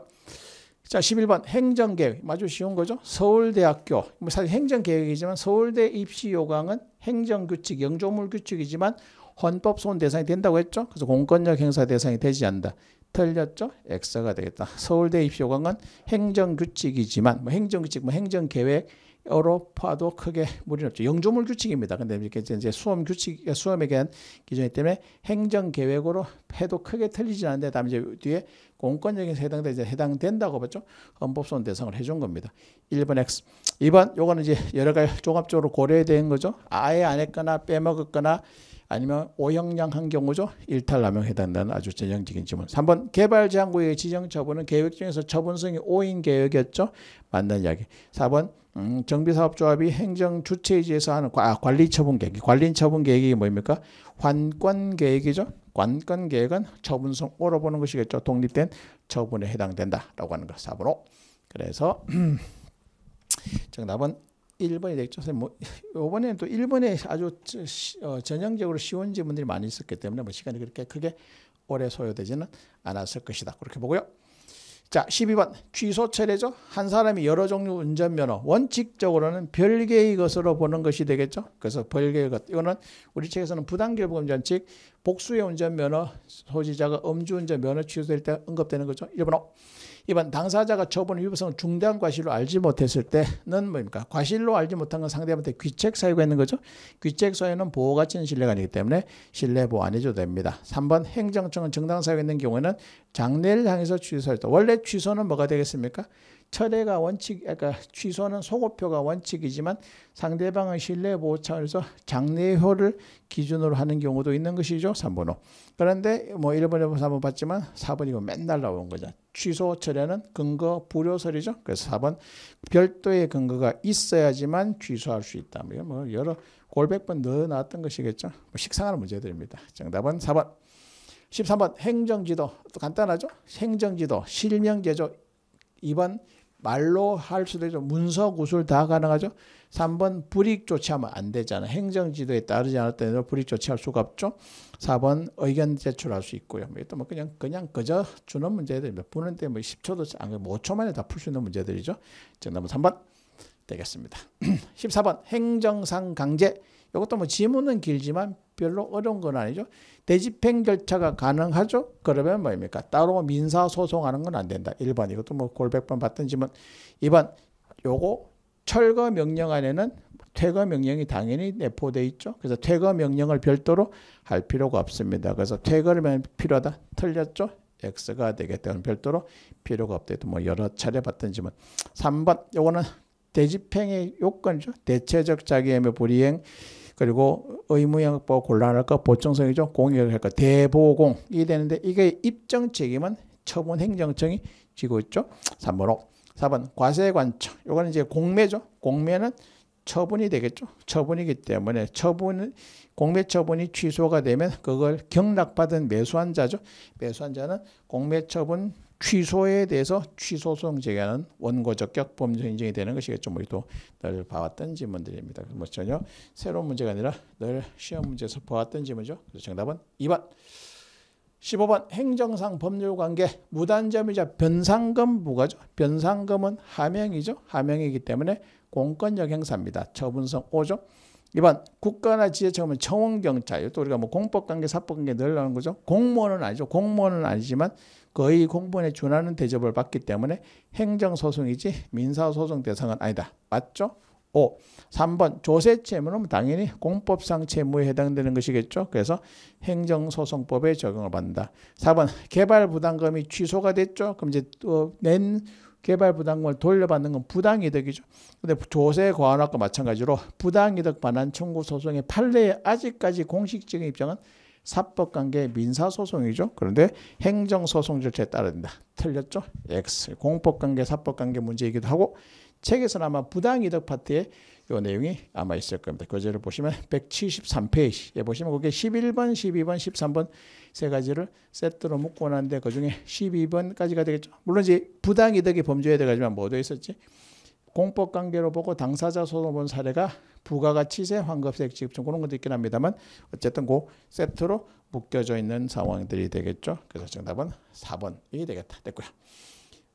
Speaker 1: 자, 11번 행정계획. 아주 쉬운 거죠. 서울대학교. 뭐 사실 행정계획이지만 서울대 입시 요강은 행정규칙, 영조물 규칙이지만 헌법 소원 대상이 된다고 했죠. 그래서 공권력 행사 대상이 되지 않는다. 틀렸죠? X가 되겠다. 서울대 입시 요강은 행정규칙이지만 뭐 행정규칙, 뭐 행정계획, 어로파도 크게 무리는 없죠. 영조물 규칙입니다. 근데 이렇게 이제 수험 규칙, 수험에 대한 기준이 때문에 행정 계획으로 해도 크게 틀리진 않는데, 다음 이제 뒤에 공권력에 해당돼 이제 해당된다고 봤죠. 헌법소원 대상을 해준 겁니다. 1번 X. 2번 요거는 이제 여러 가지 종합적으로 고려해야 되는 거죠. 아예 안 했거나 빼먹었거나 아니면 오형량한 경우죠. 일탈남용 해당되는 아주 전형적인 지문. 3번 개발제한구역의 지정처분은 계획 중에서 처분성이 5인 계획이었죠. 맞는 이야기. 4번 음, 정비사업조합이 행정주체지에서 하는 아, 관리처분계획. 관리처분계획이 뭡니까? 관권계획이죠. 관권계획은 처분성 오로 보는 것이겠죠. 독립된 처분에 해당된다라고 하는 거. 4번 5. 그래서 정답은 일번이 됐죠. 뭐 이번에는 또 1번에 아주 어, 전형적으로 쉬운 질문들이 많이 있었기 때문에 뭐 시간이 그렇게 크게 오래 소요되지는 않았을 것이다. 그렇게 보고요. 자, 12번 취소 차례죠. 한 사람이 여러 종류 운전면허 원칙적으로는 별개의 것으로 보는 것이 되겠죠. 그래서 별개의 것 이거는 우리 책에서는 부당결부금 전칙 복수의 운전면허 소지자가 음주운전 면허 취소될 때 언급되는 거죠. 1번 5. 이번 당사자가 처분 위법성을 중대한 과실로 알지 못했을 때는 뭡니까? 과실로 알지 못한 건 상대방한테 귀책 사유가 있는 거죠. 귀책 사유는 보호가 치는 신뢰가 아니기 때문에 신뢰 보호 안 해줘도 됩니다. 3번 행정청은 정당 사유가 있는 경우에는 장례를 향해서 취소할 때 원래 취소는 뭐가 되겠습니까? 철회가 원칙, 그러니까 취소는 소급표가 원칙이지만 상대방의 신뢰 보호 차원에서 장례효를 기준으로 하는 경우도 있는 것이죠. 3번호. 그런데 뭐 1번에 3번 봤지만 4번이고 맨날 나온는 거죠. 취소 철회는 근거 불효설이죠. 그래서 4번 별도의 근거가 있어야지만 취소할 수 있다. 뭐, 뭐 여러 골백번 넣어 놨던 것이겠죠. 뭐 식상한 문제들입니다. 정답은 4번. 13번 행정지도 또 간단하죠. 행정지도 실명제조 2번 말로 할 수도 있죠 문서 구술 다 가능하죠. 3번 불이익 조치하면 안 되잖아. 행정지도에 따르지 않을 때는 불이익 조치할 수가 없죠. 4번 의견 제출할 수 있고요. 뭐 이것도 뭐 그냥 그냥 그저 주는 문제들입니다. 보는데 뭐 10초도 안 아, 5초 뭐 만에 다 풀 수 있는 문제들이죠. 정답은 3번 되겠습니다. 14번 행정상 강제 이것도 뭐 지문은 길지만 별로 어려운 건 아니죠. 대집행 절차가 가능하죠. 그러면 뭐입니까? 따로 민사 소송하는 건 안 된다. 1번 이것도 뭐 골백번 받던 지문. 2번 요거 철거 명령 안에는 퇴거 명령이 당연히 내포돼 있죠. 그래서 퇴거 명령을 별도로 할 필요가 없습니다. 그래서 퇴거를 필요하다. 틀렸죠. X가 되겠다. 는 별도로 필요가 없대도뭐 여러 차례 받던 지문. 3번 요거는 대집행의 요건이죠. 대체적 자기애의 뭐 불이행 그리고 의무형과 곤란할 것, 보충성이죠. 공익할 것, 대보공이 되는데 이게 입증 책임은 처분 행정청이 지고 있죠. 3번으로. 4번 과세관청. 요거는 이제 공매죠. 공매는 처분이 되겠죠. 처분이기 때문에 처분 은 공매 처분이 취소가 되면 그걸 경락받은 매수한 자죠. 매수한 자는 공매 처분 취소에 대해서 취소 소송 제기하는 원고 적격 범죄 인정이 되는 것이겠죠. 뭐이것늘 봐왔던 질문들입니다. 뭐 전혀 새로운 문제가 아니라 늘 시험 문제에서 봐왔던 질문이죠. 그래서 정답은 2번. 15번 행정상 법률관계 무단점이자 변상금 부과죠. 변상금은 하명이죠. 하명이기 때문에 공권력 행사입니다. 처분성 5조. 2번 국가나 지자체는 청원경찰. 또 우리가 뭐 공법관계, 사법관계 늘나는 거죠. 공무원은 아니죠. 공무원은 아니지만 거의 공분의 준하는 대접을 받기 때문에 행정소송이지 민사소송 대상은 아니다. 맞죠? 5. 3번 조세 채무는 당연히 공법상 채무에 해당되는 것이겠죠. 그래서 행정소송법에 적용을 받는다. 4번 개발부담금이 취소가 됐죠. 그럼 이제 또 낸 개발부담금을 돌려받는 건 부당이득이죠. 근데 조세 과환학과 마찬가지로 부당이득 반환 청구 소송의 판례에 아직까지 공식적인 입장은 사법관계 민사소송이죠. 그런데 행정소송 절차에 따라야 다 틀렸죠? X. 공법관계 사법관계 문제이기도 하고 책에서는 아마 부당이득 파트에 요 내용이 아마 있을 겁니다. 교재를 그 보시면 173페이지에 보시면 그게 11번, 12번, 13번 세 가지를 세트로 묶고 나는데 그중에 12번까지가 되겠죠. 물론 이제 부당이득이 범죄에 대가지만 뭐도 있었지? 공법 관계로 보고 당사자 손을 본 사례가 부가가치세, 환급세, 액 지급증 그런 것도 있긴 합니다만 어쨌든 그 세트로 묶여져 있는 상황들이 되겠죠. 그래서 정답은 4번이 되겠다. 됐고요.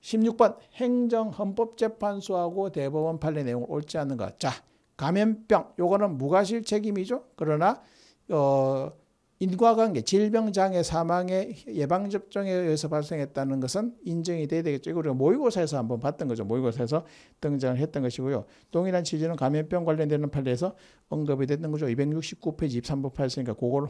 Speaker 1: 16번 행정헌법재판소하고 대법원 판례 내용을 옳지 않는 것. 자, 감염병 요거는 무과실 책임이죠. 그러나 어, 인과관계, 질병장애, 사망의 예방접종에 의해서 발생했다는 것은 인정이 돼야 되겠죠. 그리고 모의고사에서 한번 봤던 거죠. 모의고사에서 등장을 했던 것이고요. 동일한 취지는 감염병 관련되는 판례에서 언급이 됐던 거죠. 269페이지 23번 판례니까 그걸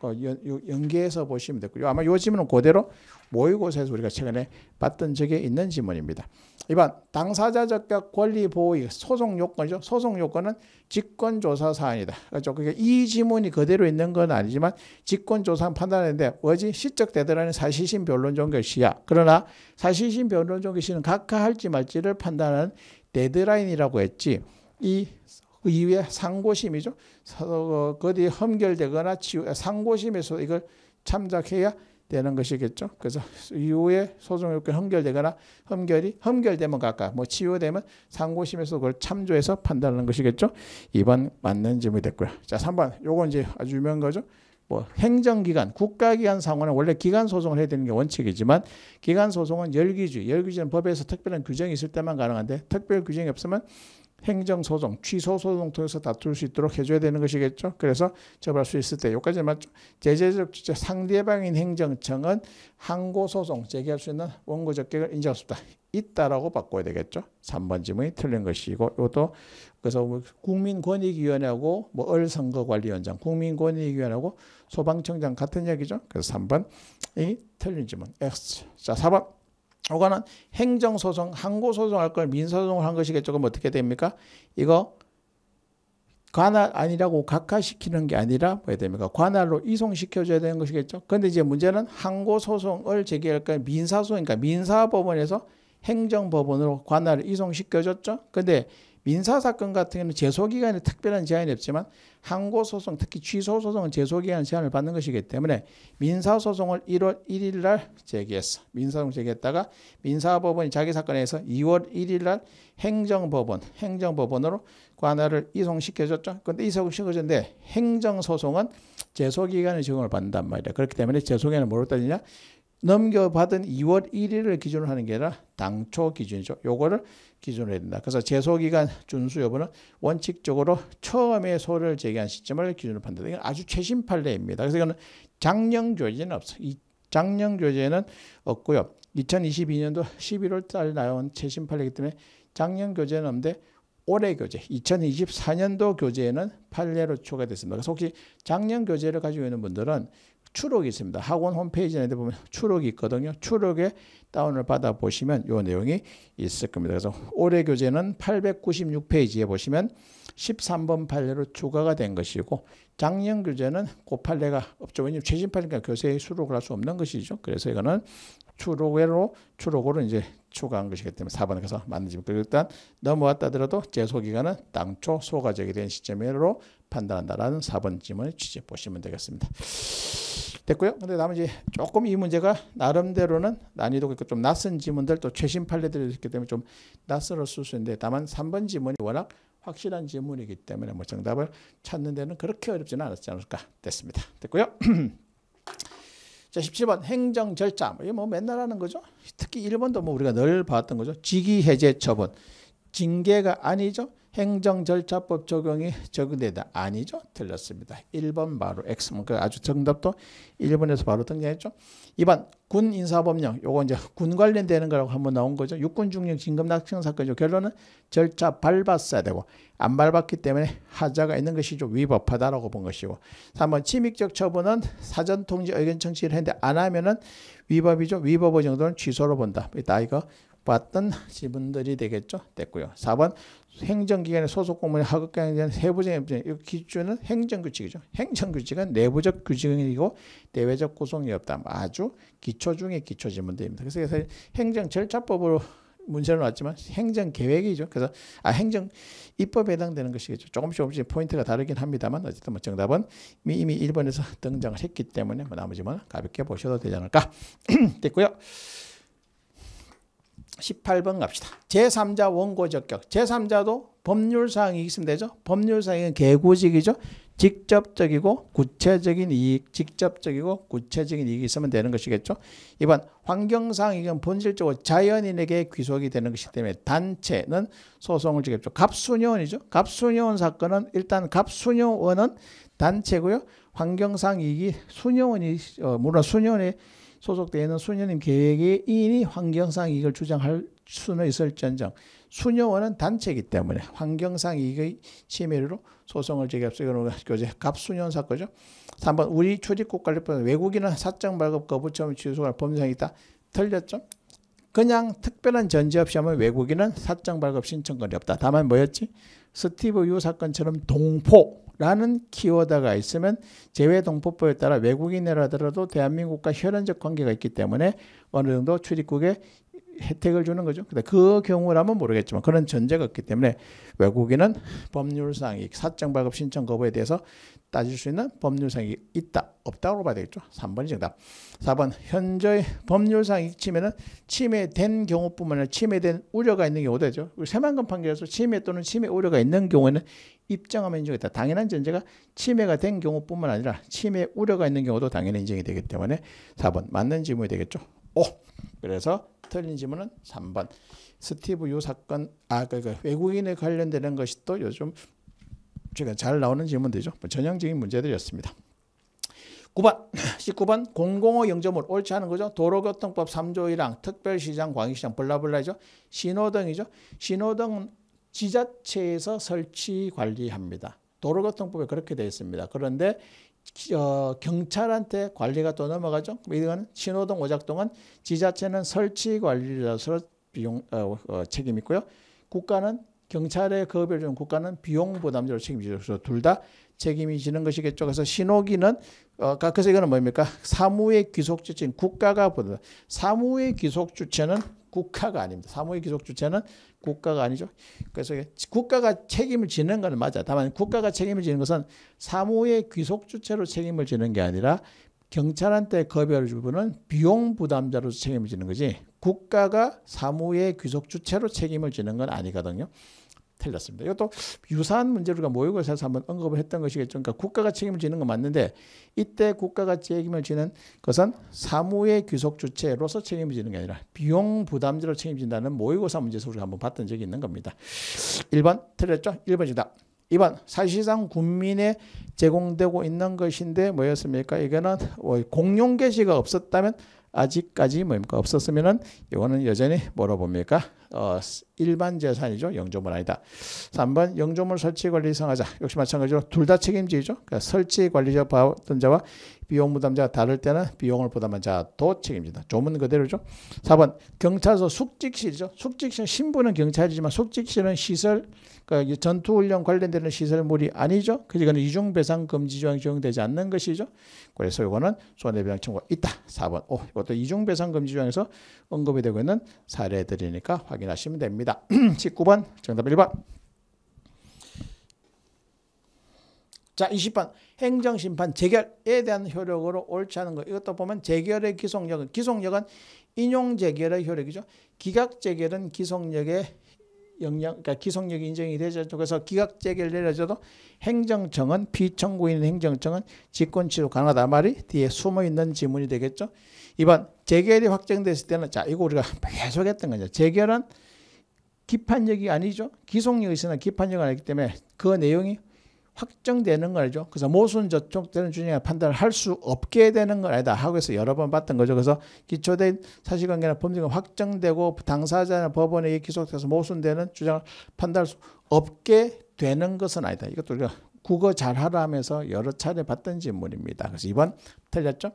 Speaker 1: 그 연계해서 보시면 됐고요. 아마 요 질문은 그대로 모의고사에서 우리가 최근에 봤던 적이 있는 질문입니다. 이번 당사자 적격 권리 보호의 소송 요건이죠. 소송 요건은 직권조사 사안이다. 그렇죠. 그러니까 이 지문이 그대로 있는 건 아니지만 직권조사 판단했는데 어지 시적되더라는 사실심 변론종결 시야. 그러나 사실심 변론종결 시는 각하할지 말지를 판단하는 데드라인이라고 했지 이 이외 상고심이죠. 어, 거기 험결되거나 상고심에서 이걸 참작해야 되는 것이겠죠. 그래서 이후에 소송요건 험결되거나 헌결이헌결되면각까뭐 치유되면 상고심에서 그걸 참조해서 판단하는 것이겠죠. 2번 맞는 질문이 됐고요. 자 3번 요건 이제 아주 유명한 거죠. 뭐 행정기관, 국가기관 상호는 원래 기관 소송을 해야 되는 게 원칙이지만 기관 소송은 열기주, 열기주는 법에서 특별한 규정이 있을 때만 가능한데 특별 규정이 없으면 행정소송, 취소소송 통해서 다툴 수 있도록 해줘야 되는 것이겠죠. 그래서 처할수 있을 때 여기까지 맞죠. 제재적 주체 상대방인 행정청은 항고소송 제기할 수 있는 원고적 격을 인정할 수 없다. 있다라고 바꿔야 되겠죠. 3번 지문이 틀린 것이고 이것도 그래서 국민권익위원회하고 뭐 을선거관리위원장, 국민권익위원회하고 소방청장 같은 얘기죠. 그래서 3번이 틀린 지문 X. 자, 4번. 오가는 행정소송, 항고소송 할걸 민사소송을 한 것이겠죠. 그럼 어떻게 됩니까? 이거 관할 아니라고 각하시키는 게 아니라 뭐야 됩니까? 관할로 이송시켜줘야 되는 것이겠죠. 그런데 이제 문제는 항고소송을 제기할 거 민사소송이니까 민사법원에서 행정법원으로 관할을 이송시켜줬죠. 근데 민사사건 같은 경우는 제소기간에 특별한 제한이 없지만 항고소송 특히 취소소송은 제소기간 제한을 받는 것이기 때문에 민사소송을 1월 1일 날 제기했어. 민사소송 제기했다가 민사법원이 자기 사건에서 2월 1일 날 행정법원, 행정법원으로 관할을 이송시켜줬죠. 그런데 이송시켜줬는데 행정소송은 제소기간에 적용을 받는단 말이야. 그렇기 때문에 제소기간을 뭐로 따지냐? 넘겨받은 2월 1일을 기준으로 하는 게 아니라 당초 기준이죠. 요거를 기준으로 해야 된다. 그래서 제소기간 준수 여부는 원칙적으로 처음에 소를 제기한 시점을 기준으로 판단해 이건 아주 최신 판례입니다. 그래서 이거는 작년 교제는 없어. 이 작년 교제는 없고요. 2022년도 11월 달에 나온 최신 판례이기 때문에 작년 교재는 없는데 올해 교재, 2024년도 교재에는 판례로 추가됐습니다. 그래서 혹시 작년 교재를 가지고 있는 분들은 추록이 있습니다. 학원 홈페이지에 보면 추록이 있거든요. 추록에 다운을 받아 보시면 요 내용이 있을 겁니다. 그래서 올해 교재는 896페이지에 보시면 13번 판례로 추가가 된 것이고 작년 규제는 고판례가 없죠. 왜냐하면 최신 판례니까 교세에 수록을 할 수 없는 것이죠. 그래서 이거는 추록외로 추록으로 이제 추가한 것이기 때문에 4번에 가서 맞는지 그리고 일단 넘어왔다 하더라도 제소기간은 당초 소가적이 된 시점으로 판단한다라는 4번 지문을 취재 보시면 되겠습니다. 됐고요. 근데 다음 이제 조금 이 문제가 나름대로는 난이도가 있고 좀 낯선 지문들 또 최신 판례들이 있기 때문에 좀 낯설었을 수 있는데 다만 3번 지문이 워낙 확실한 질문이기 때문에 뭐 정답을 찾는 데는 그렇게 어렵지는 않았지 않을까 됐습니다. 됐고요. 자, 17번 행정 절차. 뭐 이게 뭐 맨날 하는 거죠. 특히 1번도 뭐 우리가 늘 봤던 거죠. 직위 해제 처분. 징계가 아니죠. 행정 절차법 적용이 적용되다. 아니죠. 틀렸습니다. 1번 바로 X. 뭐 그 아주 정답도 1번에서 바로 등장했죠. 2번 군 인사법령. 요거 이제 군 관련되는 거라고 한번 나온 거죠. 육군 중령 진급 낙청 사건이죠. 결론은 절차 밟았어야 되고 안 밟았기 때문에 하자가 있는 것이죠. 위법하다라고 본 것이고. 3번 침입적 처분은 사전 통지 의견 청취를 했는데 안 하면은 위법이죠. 위법의 정도는 취소로 본다. 나 이거 봤던 지분들이 되겠죠. 됐고요. 4번 행정기관의 소속 공무원이 하급관에 대한 세부적인 입증. 이 기준은 행정규칙이죠. 행정규칙은 내부적 규칙이고 내외적 구성이 없다. 아주 기초 중의 기초 질문들입니다. 그래서 행정 절차법으로 문제를놨지만 행정 계획이죠. 그래서 아 행정 입법에 해당되는 것이겠죠. 조금씩 조금씩 포인트가 다르긴 합니다만 어쨌든 뭐 정답은 이미, 이미 1번에서 등장을 했기 때문에 뭐 나머지만 뭐 가볍게 보셔도 되지 않을까 됐고요. 18번 갑시다. 제3자 원고적격. 제3자도 법률사항이 있으면 되죠. 법률사항은 개구직이죠. 직접적이고 구체적인 이익, 직접적이고 구체적인 이익이 있으면 되는 것이겠죠. 이번 환경상이건 본질적으로 자연인에게 귀속이 되는 것이기 때문에 단체는 소송을 주겠죠. 갑수녀원이죠. 갑수녀원 사건은 일단 갑수녀원은 단체고요. 환경상 이익이 수녀원이 어, 물론 수녀원의 소속되어 있는 수녀님 계획의 이인이 환경상 이익을 주장할 수는 있을지언정 수녀원은 단체이기 때문에 환경상 이익의 침해로 소송을 제기합수견으로 갑수녀원 사건이죠. 3번 우리 출입국관리법 외국인은 사적 발급 거부 처분 취소할 법률상 있다. 틀렸죠. 그냥 특별한 전제 없이 하면 외국인은 사적 발급 신청권이 없다. 다만 뭐였지? 스티브 유 사건처럼 동포 라는 키워드가 있으면 재외동포법에 따라 외국인이라더라도 대한민국과 혈연적 관계가 있기 때문에 어느 정도 출입국에 혜택을 주는 거죠. 근데 그 경우라면 모르겠지만 그런 전제가 없기 때문에 외국인은 법률상 사적 발급 신청 거부에 대해서 따질 수 있는 법률상이 있다, 없다고 봐야 되겠죠. 3번이 정답. 4번 현재 법률상 익치면은 침해된 경우뿐만 아니라 침해된 우려가 있는 경우도 되죠. 세만금 판결에서 침해 또는 침해 우려가 있는 경우에는 입장하면 인정했다. 당연한 전제가 침해가 된 경우뿐만 아니라 침해 우려가 있는 경우도 당연히 인정이 되기 때문에 4번 맞는 질문이 되겠죠. 5. 그래서 틀린 질문은 3번. 스티브 유 사건, 아, 그러니까 외국인에 관련되는 것이 또 요즘 최근 잘 나오는 질문들이죠. 뭐 전형적인 문제들이었습니다. 9번 19번 005 영점을 옳지 않은 거죠. 도로교통법 3조 1항 특별시장 광역시장 블라블라죠. 신호등이죠. 신호등은 지자체에서 설치 관리합니다. 도로교통법에 그렇게 되어 있습니다. 그런데 어, 경찰한테 관리가 또 넘어가죠. 이건 신호등 오작동은 지자체는 설치 관리자로서 비용 어, 어, 책임 이 있고요. 국가는 경찰의 거업을 주는 국가는 비용 부담제로 책임지죠. 서둘 다 책임이 지는 것이겠죠. 그래서 신호기는 어, 그래서 이거는 뭡니까? 사무의 귀속 주체인 국가가 보다 사무의 귀속 주체는 국가가 아닙니다. 사무의 귀속 주체는 국가가 아니죠. 그래서 국가가 책임을 지는 건 맞아. 다만 국가가 책임을 지는 것은 사무의 귀속 주체로 책임을 지는 게 아니라 경찰한테 급여를 주부는 비용 부담자로서 책임을 지는 거지 국가가 사무의 귀속 주체로 책임을 지는 건 아니거든요. 틀렸습니다. 이것도 유사한 문제로 우리가 모의고사에서 한번 언급을 했던 것이겠죠. 그러니까 국가가 책임을 지는 건 맞는데 이때 국가가 책임을 지는 것은 사무의 귀속 주체로서 책임을 지는 게 아니라 비용 부담자로 책임진다는 모의고사 문제에서 우리가 한번 봤던 적이 있는 겁니다. 1번 틀렸죠? 1번 정답. 이번 사실상 국민에 제공되고 있는 것인데 뭐였습니까? 이거는 뭐 공용 게시가 없었다면 아직까지 뭡니까? 없었으면은 이거는 여전히 뭐라 봅니까? 어, 일반 재산이죠. 영조물 아니다. 3번 영조물 설치 관리 상하자 역시 마찬가지로 둘 다 책임지죠. 그러니까 설치 관리자 받은 자와 비용 부담자가 다를 때는 비용을 부담한 자도 책입진다 조문 그대로죠. 4번 경찰서 숙직실이죠. 숙직실 신분은 경찰이지만 숙직실은 시설 그러니까 전투훈련 관련되는 시설물이 아니죠. 그래서 이거 이중배상 금지 조항이 적용되지 않는 것이죠. 그래서 이거는 손해배상 청구가 있다. 4번. 오, 이것도 이중배상 금지 조항에서 언급이 되고 있는 사례들이니까 확인하시면 됩니다. 19번 정답 1번. 자, 20번. 행정심판 재결에 대한 효력으로 옳지 않은 것. 이것도 보면 재결의 기속력은 기속력은 인용 재결의 효력이죠. 기각 재결은 기속력의 영향, 그러니까 기속력이 인정이 되죠. 그래서 기각 재결 내려져도 행정청은 비청구인 행정청은 직권 치로 가능하다 말이 뒤에 숨어 있는 지문이 되겠죠. 이번 재결이 확정됐을 때는 자 이거 우리가 계속 했던 거죠. 재결은 기판력이 아니죠. 기속력이 있으나 기판력이 아니기 때문에 그 내용이 확정되는 거죠. 그래서 모순 저촉되는 주장에 판단을 할수 없게 되는 건 아니다 하고 해서 여러 번 봤던 거죠. 그래서 기초된 사실관계나 범죄가 확정되고 당사자나 법원에 의해 기속돼서 모순되는 주장을 판단할 수 없게 되는 것은 아니다. 이것도 우리가 국어 잘하라 하면서 여러 차례 봤던 질문입니다. 그래서 이번 틀렸죠.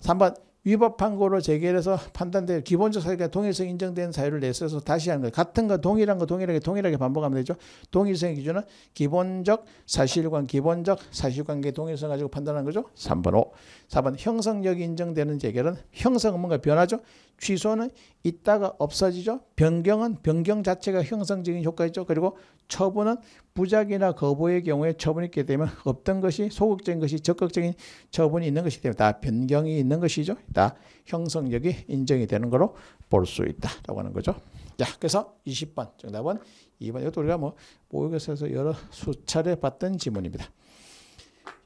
Speaker 1: 삼번 위법한 거로 재결해서 판단될 기본적 사유가 동일성 인정된 사유를 내세워서 다시 하는 거예요. 같은 거 동일한 거 동일하게 동일하게 반복하면 되죠. 동일성의 기준은 기본적 사실관 기본적 사실관계 동일성 가지고 판단하 거죠. 3번 5. 4번 형성력이 인정되는 재결은 형성 의문과 변화죠. 취소는 있다가 없어지죠. 변경은 변경 자체가 형성적인 효과이죠. 그리고 처분은 부작이나 거부의 경우에 처분이 있게 되면 없던 것이 소극적인 것이 적극적인 처분이 있는 것이됩니다 변경이 있는 것이죠. 다 형성력이 인정이 되는 거로 볼 수 있다라고 하는 거죠. 자, 그래서 20번 정답은 2번. 이것도 우리가 뭐 모의고사에서 여러 수차례 봤던 지문입니다.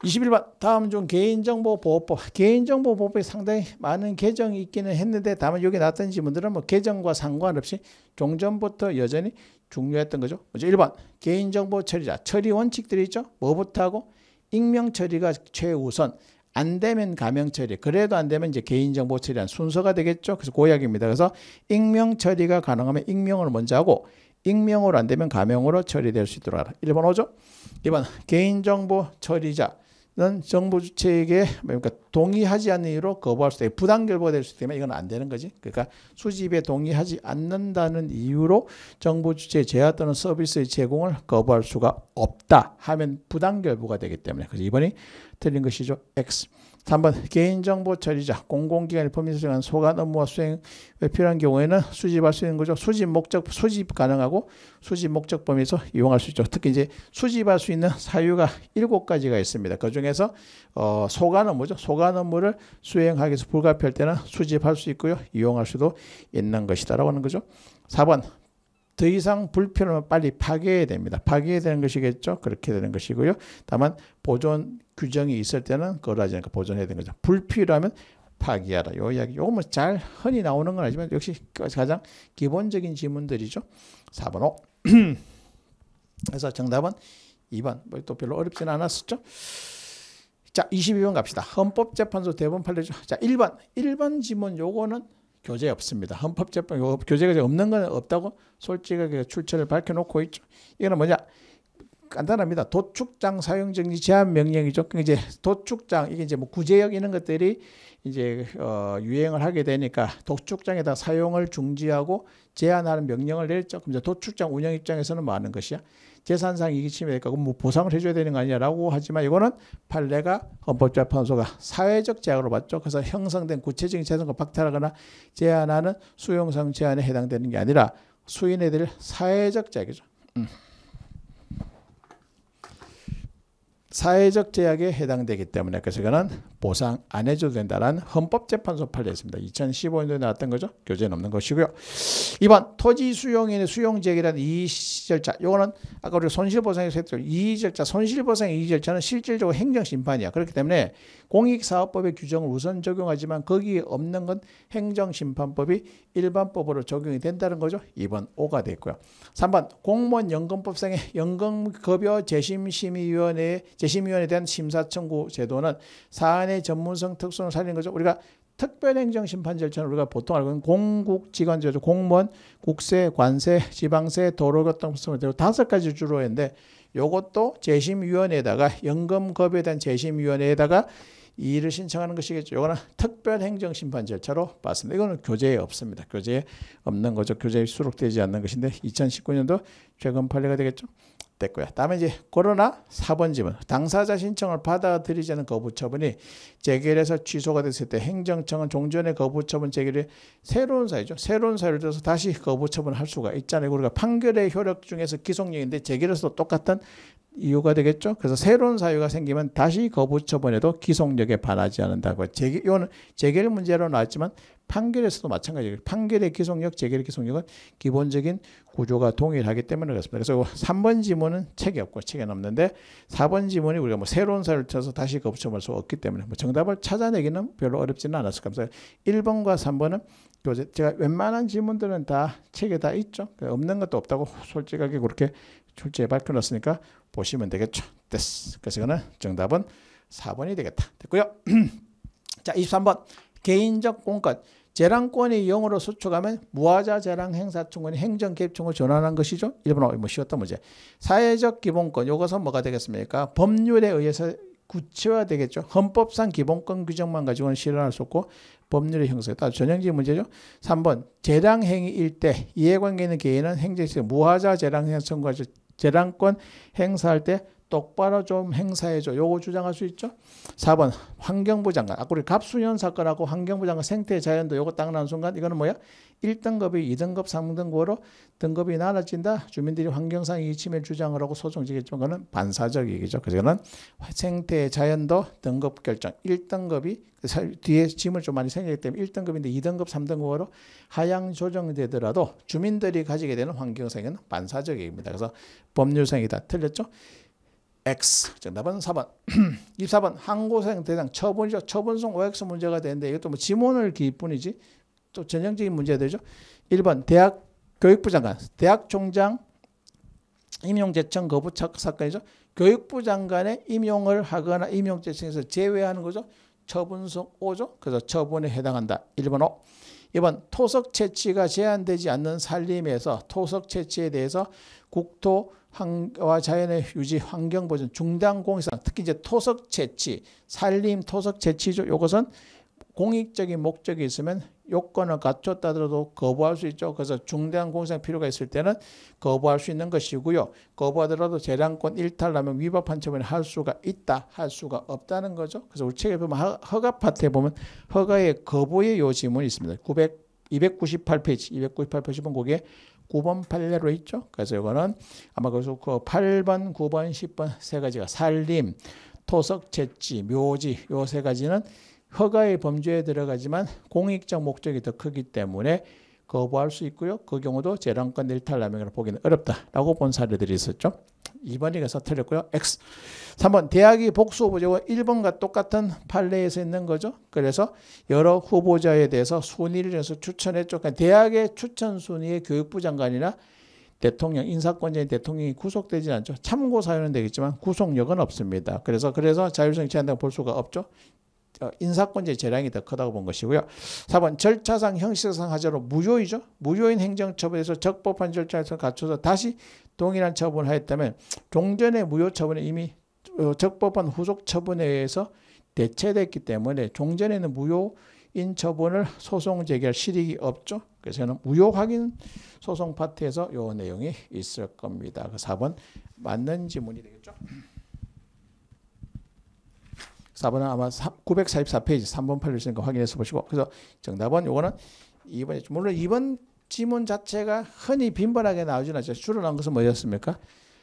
Speaker 1: 21번 다음 중 개인정보보호법 개인정보보호법에 상당히 많은 개정이 있기는 했는데 다만 여기 나왔던 질문들은뭐 개정과 상관없이 종전부터 여전히 중요했던 거죠. 먼저 1번 개인정보 처리자 처리 원칙들이 있죠. 뭐부터 하고 익명 처리가 최우선 안 되면 가명 처리 그래도 안 되면 이제 개인정보 처리한 순서가 되겠죠. 그래서 고약입니다. 그 그래서 익명 처리가 가능하면 익명을 먼저 하고 익명으로 안 되면 가명으로 처리될 수 있도록 하라. 1번 오죠? 2번 개인정보 처리자는 정부 주체에게 그러니까 동의하지 않는 이유로 거부할 수 있고 부당 결부될 수 있다면 이건 안 되는 거지. 그러니까 수집에 동의하지 않는다는 이유로 정부 주체의 제약 또는 서비스의 제공을 거부할 수가 없다 하면 부당 결부가 되기 때문에 그래서 이번이 틀린 것이죠. X. 3번 개인정보 처리자 공공기관의범위 수행한 소관 업무와 수행에 필요한 경우에는 수집할 수 있는 거죠. 수집 목적 수집 가능하고 수집 목적 범위에서 이용할 수 있죠. 특히 이제 수집할 수 있는 사유가 7가지가 있습니다. 그중에서 어, 소관 업무죠. 소관 업무를 수행하기 위해서 불가피할 때는 수집할 수 있고요. 이용할 수도 있는 것이다라고 하는 거죠. 4번 더 이상 불필요하면 빨리 파괴해야 됩니다. 파괴해야 되는 것이겠죠. 그렇게 되는 것이고요. 다만 보존 규정이 있을 때는 거라지 않고 보존해야 되는 거죠. 불필요하면 파기하라. 요 이야기. 요거는 뭐 잘 흔히 나오는 건 아니지만 역시 가장 기본적인 지문들이죠. 4번 오. 그래서 정답은 2번. 뭐 또 별로 어렵진 않았었죠. 자, 22번 갑시다. 헌법재판소 대법 판례죠. 자, 1번. 1번 지문 요거는 교재 없습니다. 헌법재판 교재가 없는 건 없다고 솔직하게 출처를 밝혀놓고 있죠. 이거는 뭐냐? 간단합니다. 도축장 사용정지 제한 명령이죠. 그러니까 이제 도축장 이게 이제 뭐 구제역 이런 것들이 이제 어, 유행을 하게 되니까 도축장에다 사용을 중지하고 제한하는 명령을 내렸죠. 그럼 이제 도축장 운영 입장에서는 많은 뭐 것이야. 재산상 이익 침해될까 뭐 보상을 해줘야 되는 거 아니냐라고 하지만 이거는 판례가 헌법재판소가 사회적 제약으로 봤죠. 그래서 형성된 구체적인 재산권 박탈하거나 제한하는 수용성 제한에 해당되는 게 아니라 수인에 대 사회적 제약이죠. 음. 사회적 제약에 해당되기 때문에 그래서 이거는 보상 안 해줘도 된다는 헌법재판소 판례였습니다. 2015년도에 나왔던 거죠. 교재는 없는 것이고요. 2번 토지 수용인의 수용제약이라는 이절차 이거는 아까 우리 손실보상에서 했죠. 이절차 손실보상의 이절차는 실질적으로 행정심판이야. 그렇기 때문에 공익사업법의 규정을 우선 적용하지만 거기에 없는 건 행정심판법이 일반법으로 적용이 된다는 거죠. 2번 오가 됐고요. 3번 공무원연금법상의 연금급여 재심심의위원회의 재심위원회에 대한 심사청구 제도는 사안의 전문성 특성을 살리는 거죠. 우리가 특별행정심판 절차는 우리가 보통 알고 있는 공국지관제도 공무원, 국세, 관세, 지방세, 도로교통부서 대로 다섯 가지 주로 했는데 이것도 재심위원회에다가 연금급여에 대한 재심위원회에다가 이를 의 신청하는 것이겠죠. 이거는 특별행정심판 절차로 봤습니다. 이거는 교재에 없습니다. 교재에 없는 거죠. 교재에 수록되지 않는 것인데 2019년도 최근 판례가 되겠죠. 됐고요. 다음에 이제 그러나 4번 질문 당사자 신청을 받아들이지 않은 거부처분이 재결에서 취소가 됐을 때 행정청은 종전의 거부처분 재결에 새로운 사유죠. 새로운 사유를 들어서 다시 거부처분을 할 수가 있잖아요. 우리가 그러니까 판결의 효력 중에서 기속력인데 재결에서도 똑같은 이유가 되겠죠. 그래서 새로운 사유가 생기면 다시 거부처분에도 기속력에 반하지 않는다고. 재결, 이거는 재결 문제로 나왔지만 판결에서도 마찬가지예요. 판결의 기속력, 재결의 기속력은 기본적인 구조가 동일하기 때문에 그렇습니다. 그래서 3번 지문은 책이 없고 책에 없는데 4번 지문이 우리가 뭐 새로운 사를 쳐서 다시 거부처할수 없기 때문에 뭐 정답을 찾아내기는 별로 어렵지는 않았을 겁니다. 1번과 3번은 교재 제가 웬만한 지문들은 다 책에 다 있죠. 그러니까 없는 것도 없다고 솔직하게 그렇게 출제에 밝혀놨으니까 보시면 되겠죠. 됐어. 그래서 이거는 정답은 4번이 되겠다. 됐고요. 자, 23번 개인적 공권. 재량권이 영어로 수축하면 무화자 재량 행사청구인 행정 개입청으로 전환한 것이죠. 일본어 뭐 쉬웠던 문제. 사회적 기본권 요것은 뭐가 되겠습니까? 법률에 의해서 구체화 되겠죠. 헌법상 기본권 규정만 가지고는 실현할 수 없고 법률의 형성에 따라 전형적인 문제죠. 3번 재량 행위일 때 이해관계 있는 개인은 행정시 무화자 재량 행위 청구 재량권 행사할 때 똑바로 좀 행사해줘. 요거 주장할 수 있죠. 4번 환경부 장관. 아까 우리 갑수연 사건하고 환경부 장관 생태 자연도 요거 딱 나온 순간 이거는 뭐야? 1등급이 2등급, 3등급으로 등급이 나눠진다. 주민들이 환경상 이침을 주장을 하고 소송지겠지만 그거는 반사적 얘기죠. 그거는 생태 자연도 등급 결정. 1등급이 그 뒤에 짐을 좀 많이 생기기 때문에 1등급인데 2등급, 3등급으로 하향 조정되더라도 주민들이 가지게 되는 환경상에는 반사적 얘기입니다. 그래서 법률상이다. 틀렸죠? X. 정답은 4번. 24번. 항고생 대상 처분이죠. 처분성 OX 문제가 되는데 이것도 뭐 지문을 기뿐이지 또 전형적인 문제가 되죠. 1번. 대학 교육부 장관. 대학 총장 임용제청 거부 사건이죠. 교육부 장관의 임용을 하거나 임용제청에서 제외하는 거죠. 처분성 5죠 그래서 처분에 해당한다. 1번 5. 2번 토석 채취가 제한되지 않는 산림에서 토석 채취에 대해서 국토 환경과 어, 자연의 유지, 환경 보존, 중단 공익상, 특히 이제 토석 채취, 산림 토석 채취죠. 요것은 공익적인 목적이 있으면 요건을 갖췄다더라도 거부할 수 있죠. 그래서 중대한 공익상 필요가 있을 때는 거부할 수 있는 것이고요. 거부하더라도 재량권 일탈하면 위법한 처을할 수가 있다, 할 수가 없다는 거죠. 그래서 우리 책에 보면 허가 파트에 보면 허가의 거부의 요지문이 있습니다. 900 298페이지, 298페이지 보면 거기에 9번 판례로 있죠. 그래서 이거는 아마 그래서 그 8번, 9번, 10번 세 가지가 살림, 토석, 채지, 묘지 요 세 가지는 허가의 범죄에 들어가지만 공익적 목적이 더 크기 때문에 거부할 수 있고요. 그 경우도 재량권 일탈 남용이 보기는 어렵다라고 본 사례들이 있었죠. 2번이어서 틀렸고요. X. 3번 대학이 복수 후보자고 1번과 똑같은 판례에서 있는 거죠. 그래서 여러 후보자에 대해서 순위를 해서 추천했죠. 그러니까 대학의 추천 순위에 교육부 장관이나 대통령 인사권자인 대통령이 구속되지 않죠. 참고 사유는 되겠지만 구속력은 없습니다. 그래서 그래서 자율성 제한다고 볼 수가 없죠. 어, 인사권자의 재량이 더 크다고 본 것이고요. 4번 절차상 형식상 하자로 무효이죠. 무효인 행정처분에서 적법한 절차에서 갖춰서 다시 동일한 처분을 하였다면 종전의 무효 처분은 이미 어, 적법한 후속 처분에 의해서 대체됐기 때문에 종전에는 무효인 처분을 소송 제기할 실익이 없죠. 그래서 저는 무효 확인 소송 파트에서 요 내용이 있을 겁니다. 그 4번 맞는 지문이 되겠죠. 4번은 아마 944페이지 3번 팔려있으니까 확인해서 보시고 그래서 정답은 요거는 2번이죠. 물론 2번 지문 자체가 흔히 빈번하게 나오진 않죠. 주로 나온 것은 뭐였습니까?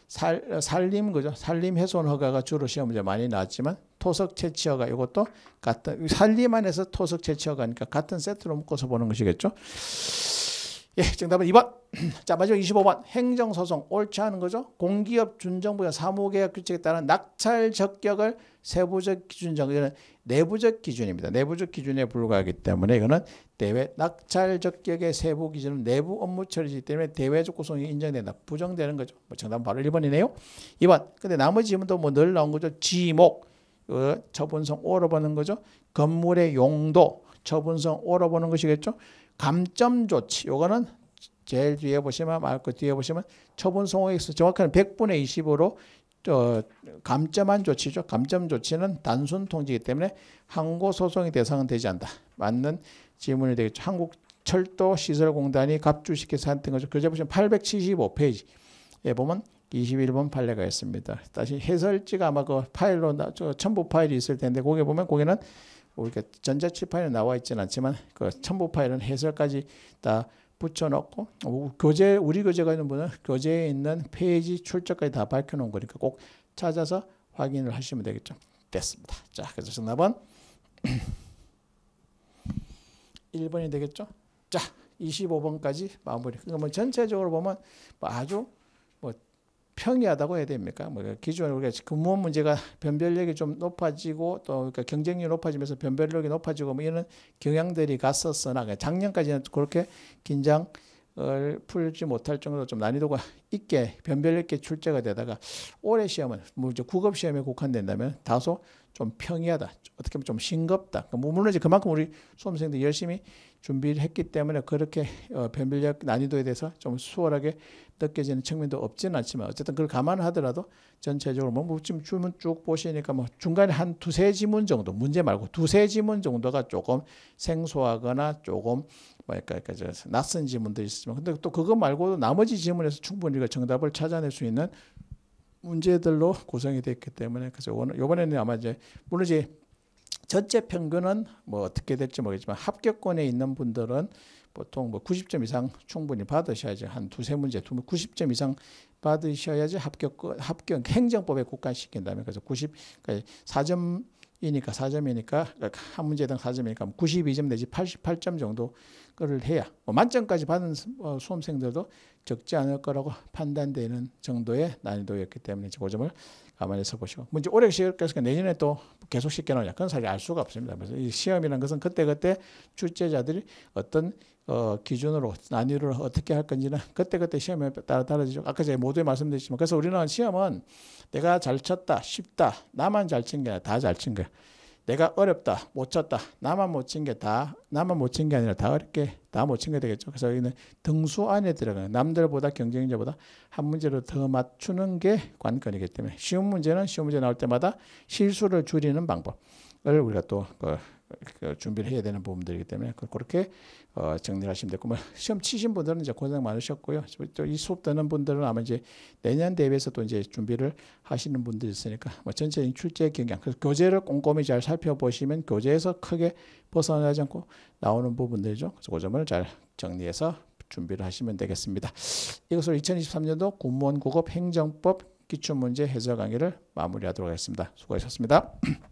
Speaker 1: 살, 살림 그죠? 살림 훼손 허가가 주로 시험 문제 많이 나왔지만 토석 채취 허가 이것도 같은 살림 안에서 토석 채취 허가니까 같은 세트로 묶어서 보는 것이겠죠. 예, 정답은 2번. 자, 마지막 25번. 행정소송. 옳지 않은 거죠? 공기업 준정부가 사무계약 규칙에 따른 낙찰 적격을 세부적 기준 정의는 내부적 기준입니다. 내부적 기준에 불과하기 때문에 이거는 대외 낙찰 적격의 세부 기준은 내부 업무 처리이기 때문에 대외적 구성이 인정된다. 부정되는 거죠. 뭐 정답은 바로 1번이네요. 2번. 근데 나머지 질문도 뭐 늘 나온 거죠. 지목. 그 처분성 오로 보는 거죠. 건물의 용도. 처분성 오로 보는 것이겠죠. 감점 조치. 요거는 제일 뒤에 보시면 말 그 뒤에 보시면 처분 소액수 정확한 100분의 20으로 어, 감점한 조치죠. 감점 조치는 단순 통지이기 때문에 항고 소송의 대상은 되지 않다. 맞는 질문이 되겠죠. 한국 철도 시설공단이 갑주식회사 한테 거죠. 교재 보시면 875페이지에 예, 보면 21번 판례가 있습니다. 다시 해설지가 아마 그 파일로 나, 저 첨부 파일이 있을 텐데 거기에 보면 거기는 우리가 뭐 전자파일에 나와 있지는 않지만 그 첨부 파일은 해설까지 다 붙여놓고 어, 교재 우리 교재가 있는 분은 교재에 있는 페이지 출처까지 다 밝혀놓은 거니까 꼭 찾아서 확인을 하시면 되겠죠. 됐습니다. 자, 그래서 정답은 1번이 되겠죠. 자, 25번까지 마무리. 그러니 전체적으로 보면 뭐 아주 평이하다고 해야 됩니까? 뭐 기존에 우리가 근무원 문제가 변별력이 좀 높아지고 또 그러니까 경쟁률이 높아지면서 변별력이 높아지고 뭐 이런 경향들이 갔었으나 그러니까 작년까지는 그렇게 긴장 을 풀지 못할 정도로 좀 난이도가 있게 변별력 있게 출제가 되다가 올해 시험은 뭐 이제 국업 시험에 국한된다면 다소 좀 평이하다 어떻게 보면 좀 싱겁다 그러니까 물론 이제 그만큼 우리 수험생들 열심히 준비를 했기 때문에 그렇게 어, 변별력 난이도에 대해서 좀 수월하게 느껴지는 측면도 없지는 않지만 어쨌든 그걸 감안하더라도 전체적으로 뭐, 뭐 지금 주문 쭉 보시니까 뭐 중간에 한 두세 지문 정도 문제 말고 두세 지문 정도가 조금 생소하거나 조금 뭐랄까 낯선 지문도 있지만 근데 또 그거 말고도 나머지 지문에서 충분히 우리가 정답을 찾아낼 수 있는 문제들로 구성이 됐기 때문에 그래서 오늘 요번에는 아마 이제 물론 이제 전체 평균은 뭐 어떻게 될지 모르겠지만 합격권에 있는 분들은 보통 뭐 90점 이상 충분히 받으셔야지 한 두세 문제 두문 90점 이상 받으셔야지 합격권 합격 행정법에 국한시킨다면 그래서 90 그러니까 4점 이니까 4점이니까 한 문제당 4점이니까 92점 내지 88점 정도를 그 해야 뭐 만점까지 받은 어, 수험생들도 적지 않을 거라고 판단되는 정도의 난이도였기 때문에 그 점을 감안해서 보시고 문제 뭐 오래 시험했으니까 내년에 또 계속 시켜 놓오냐 그건 사실 알 수가 없습니다. 그래서 이 시험이라는 것은 그때그때 출제자들이 어떤 어, 기준으로 난이도를 어떻게 할 건지는 그때그때 시험에 따라 달라지죠. 아까 제가 모두에 말씀드렸지만 그래서 우리는 시험은 내가 잘 쳤다, 쉽다, 나만 잘친게 아니라 다잘 친 거야. 내가 어렵다, 못 쳤다, 나만 못 친 게 다, 나만 못 친 게 아니라 다 어렵게 다 못 친 게 되겠죠. 그래서 여기는 등수 안에 들어가요. 남들보다 경쟁자보다 한문제를더 맞추는 게 관건이기 때문에 쉬운 문제는 쉬운 문제 나올 때마다 실수를 줄이는 방법을 우리가 또 그, 그 준비를 해야 되는 부분들이기 때문에 그렇게 어, 정리를 하시면 됐고, 뭐, 시험 치신 분들은 이제 고생 많으셨고요. 또이 수업 듣는 분들은 아마 이제 내년 대회에서 도 이제 준비를 하시는 분들이 있으니까, 뭐, 전체적인 출제 경향, 그래서 교재를 꼼꼼히 잘 살펴보시면 교재에서 크게 벗어나지 않고 나오는 부분들이죠. 그래서 그 점을 잘 정리해서 준비를 하시면 되겠습니다. 이것으로 2023년도 군무원 국급 행정법 기출문제 해설 강의를 마무리하도록 하겠습니다. 수고하셨습니다.